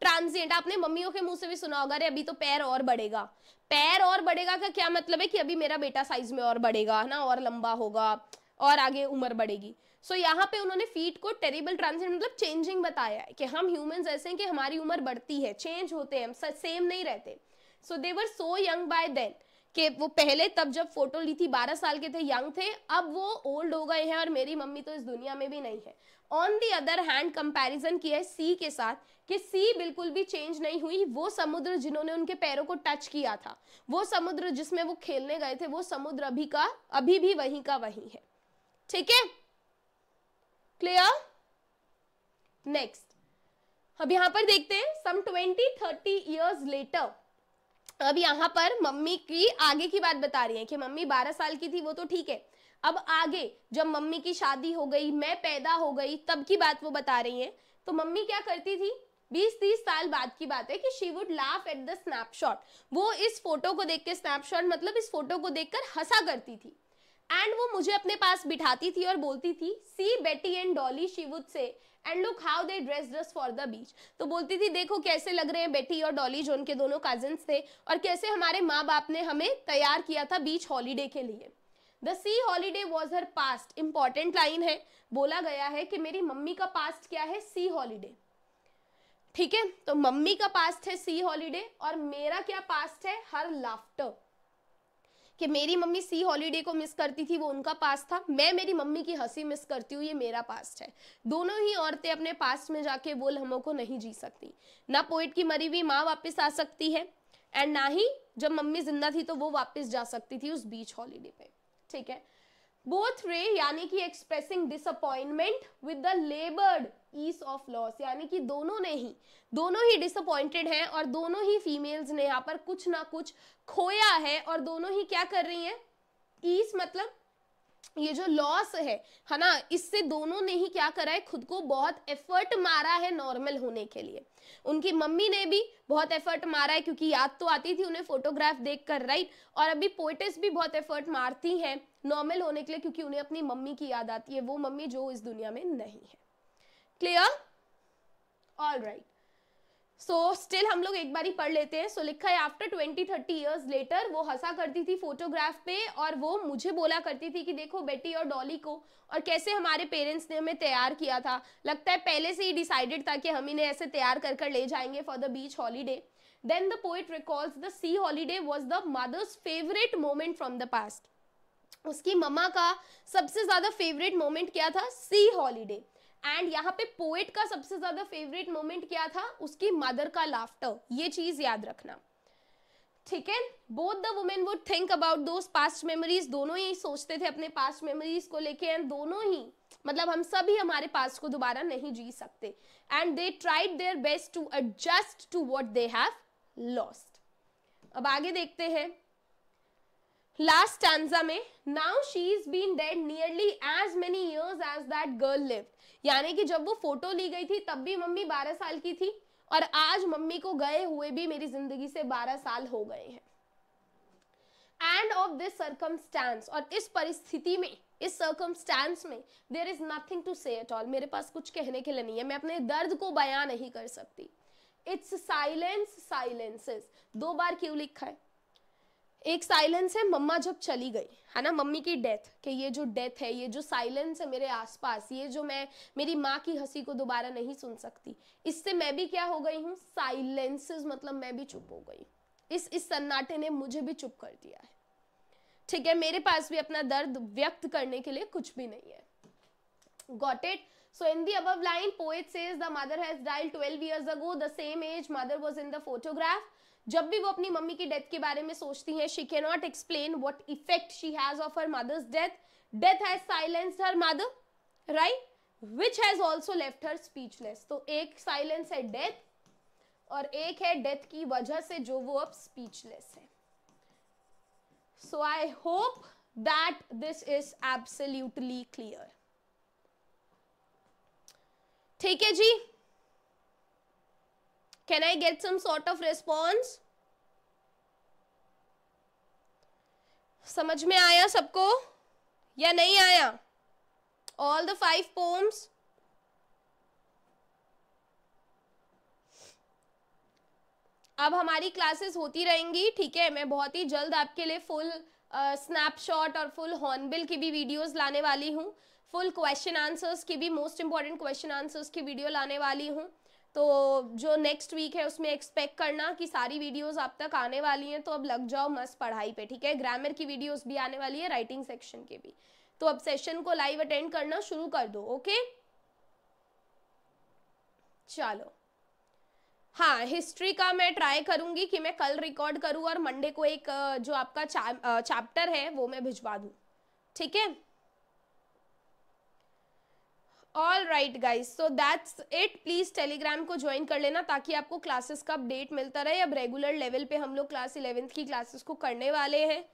S1: ट्रांजिएंट आपने मम्मियों के मुंह से भी सुना होगा अरे अभी तो पैर और बढ़ेगा पैर और बढ़ेगा का क्या मतलब है कि अभी मेरा बेटा साइज में और बढ़ेगा ना और लंबा होगा और आगे उम्र बढ़ेगी सो so, यहाँ पे उन्होंने फीट को टेरिबल ट्रांजिएंट मतलब चेंजिंग बताया है कि हम ह्यूमन ऐसे हैं कि हमारी उम्र बढ़ती है चेंज होते हैं हम सेम नहीं रहते so they were so young by then कि वो पहले तब जब फोटो ली थी बारह साल के थे यंग थे अब वो ओल्ड हो गए हैं और मेरी मम्मी तो इस दुनिया में भी नहीं है on the other hand comparison किया है सी के साथ कि सी बिल्कुल भी चेंज नहीं हुई वो समुद्र जिन्होंने उनके पैरों को टच किया था वो समुद्र जिसमें वो खेलने गए थे वो समुद्र अभी का अभी भी वही का वही है ठीक है क्लियर नेक्स्ट अब यहां पर देखते हैं some twenty thirty years later अब यहाँ पर मम्मी की आगे की बात बता रही है कि मम्मी बारह साल की थी वो तो ठीक है अब आगे जब मम्मी की शादी हो गई मैं पैदा हो गई तब की बात वो बता रही है तो मम्मी क्या करती थी बीस तीस साल बाद की बात है कि she would laugh at the snapshot वो इस फोटो को देख के स्नैपशॉट मतलब इस फोटो को देखकर हंसा करती थी एंड वो मुझे अपने पास बिठाती थी और बोलती थी see Betty and Dolly she would say and look how they dress us for the beach तो बोलती थी देखो कैसे लग रहे हैं बेटी और डॉली जो उनके दोनों कजिन थे और कैसे हमारे माँ बाप ने हमें तैयार किया था बीच हॉलीडे के लिए the sea holiday was her past important line है बोला गया है कि मेरी मम्मी का पास्ट क्या है सी हॉलीडे ठीक है तो मम्मी का पास्ट है सी हॉलीडे और मेरा क्या पास्ट है हर लाफ्टर कि मेरी मम्मी सी हॉलीडे को मिस करती थी वो उनका पास था मैं मेरी मम्मी की हंसी मिस करती हूँ ये मेरा पास्ट है दोनों ही औरतें अपने पास्ट में जाके वो लम्हों को नहीं जी सकती ना पोइट की मरी हुई माँ वापस आ सकती है एंड ना ही जब मम्मी जिंदा थी तो वो वापस जा सकती थी उस बीच हॉलीडे पे ठीक है बोथ रे यानी कि expressing disappointment with the laboured ease of loss यानी कि दोनों ने ही दोनों ही डिसअपॉइंटेड हैं और दोनों ही फीमेल्स ने यहाँ पर कुछ ना कुछ खोया है और दोनों ही क्या कर रही हैं ईस मतलब ये जो लॉस है है ना इससे दोनों ने ही क्या करा है खुद को बहुत एफर्ट मारा है नॉर्मल होने के लिए उनकी मम्मी ने भी बहुत एफर्ट मारा है क्योंकि याद तो आती थी उन्हें फोटोग्राफ देखकर राइट और अभी पोइटिस भी बहुत एफर्ट मारती हैं नॉर्मल होने के लिए क्योंकि उन्हें अपनी मम्मी की याद आती है वो मम्मी जो इस दुनिया में नहीं है clear all right so still हम लोग एक बार ही पढ़ लेते हैं सो so, लिखा है after twenty thirty years later वो हंसा करती थी फोटोग्राफ पे और वो मुझे बोला करती थी कि देखो बेटी और डॉली को और कैसे हमारे पेरेंट्स ने हमें तैयार किया था लगता है पहले से ही डिसाइडेड था कि हम इन्हें ऐसे तैयार कर कर ले जाएंगे for the beach holiday then the poet recalls the sea holiday was the mother's favourite moment from the past उसकी मम्मा का सबसे ज़्यादा फेवरेट मोमेंट क्या था सी हॉलीडे एंड यहाँ पे पोएट का सबसे ज्यादा फेवरेट मोमेंट क्या था उसकी मदर का लाफ्टर ये चीज याद रखना ठीक है both the women would think about those past memories दोनों ही सोचते थे अपने पास्ट मेमोरीज को लेके एंड दोनों ही मतलब हम सभी हमारे पास्ट को दोबारा नहीं जी सकते and they tried their best to adjust to what they have lost अब आगे देखते हैं लास्ट टांजा में now she is been dead nearly as many years as that girl live यानी कि जब वो फोटो ली गई थी तब भी मम्मी बारह साल की थी और आज मम्मी को गए हुए भी मेरी जिंदगी से बारह साल हो गए हैं एंड ऑफ दिस सर्कमस्टेंस और इस परिस्थिति में इस सर्कमस्टेंस में there is nothing to say at all मेरे पास कुछ कहने के लिए नहीं है मैं अपने दर्द को बयां नहीं कर सकती इट्स साइलेंस साइलेंसेस दो बार क्यों लिखा है एक साइलेंस है मम्मा जब चली गई है ना मम्मी की डेथ कि ये जो डेथ है ये जो साइलेंस है मेरे आसपास ये जो मैं मेरी माँ की हंसी को दोबारा नहीं सुन सकती इससे मैं भी क्या हो गई हूँ साइलेंसेस मतलब मैं भी चुप हो गई इस इस सन्नाटे ने मुझे भी चुप कर दिया है ठीक है मेरे पास भी अपना दर्द व्यक्त करने के लिए कुछ भी नहीं है got it so in the line line poet says the mother has died 12 जब भी वो अपनी मम्मी की डेथ के बारे में सोचती है she cannot explain what effect she has of her mother's death death has silence her mother right which has also left her speechless तो एक साइलेंस है डेथ और एक है डेथ की वजह से जो वो अब स्पीचलेस है so I hope that this is absolutely clear ठीक है जी Can I get some sort of response? समझ में आया सबको या नहीं आया ऑल द फाइव पोम्स अब हमारी क्लासेस होती रहेंगी ठीक है मैं बहुत ही जल्द आपके लिए फुल स्नैपशॉट uh, और फुल हॉर्नबिल की भी वीडियोस लाने वाली हूँ फुल क्वेश्चन आंसर्स की भी मोस्ट इंपॉर्टेंट क्वेश्चन आंसर्स की वीडियो लाने वाली हूँ तो जो नेक्स्ट वीक है उसमें एक्सपेक्ट करना कि सारी वीडियोस आप तक आने वाली हैं तो अब लग जाओ मस्त पढ़ाई पे ठीक है ग्रामर की वीडियोस भी आने वाली है राइटिंग सेक्शन के भी तो अब सेशन को लाइव अटेंड करना शुरू कर दो ओके चलो हाँ हिस्ट्री का मैं ट्राई करूंगी कि मैं कल रिकॉर्ड करूँ और मंडे को एक जो आपका चा, चैप्टर है वो मैं भिजवा दूँ ठीक है all right guys so that's it please Telegram को ज्वाइन कर लेना ताकि आपको क्लासेस का अपडेट मिलता रहे अब रेगुलर लेवल पे हम लोग क्लास इलेवेंथ की क्लासेस को करने वाले हैं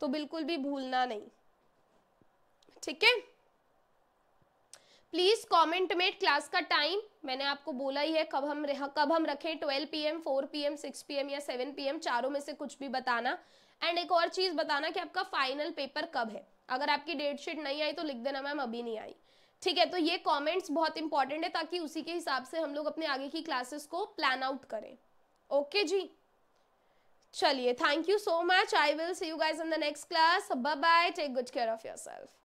S1: तो बिल्कुल भी भूलना नहीं ठीक है प्लीज कॉमेंट मेट क्लास का टाइम मैंने आपको बोला ही है कब हम कब हम रखें 12 P M six P M या 7 एम चारों में से कुछ भी बताना एंड एक और चीज बताना कि आपका फाइनल पेपर कब है अगर आपकी डेट शीट नहीं आई तो लिख देना मैम अभी नहीं आई ठीक है तो ये कमेंट्स बहुत इंपॉर्टेंट है ताकि उसी के हिसाब से हम लोग अपने आगे की क्लासेस को प्लान आउट करें ओके जी चलिए thank you so much I will see you guys in the next class bye bye take good care of your self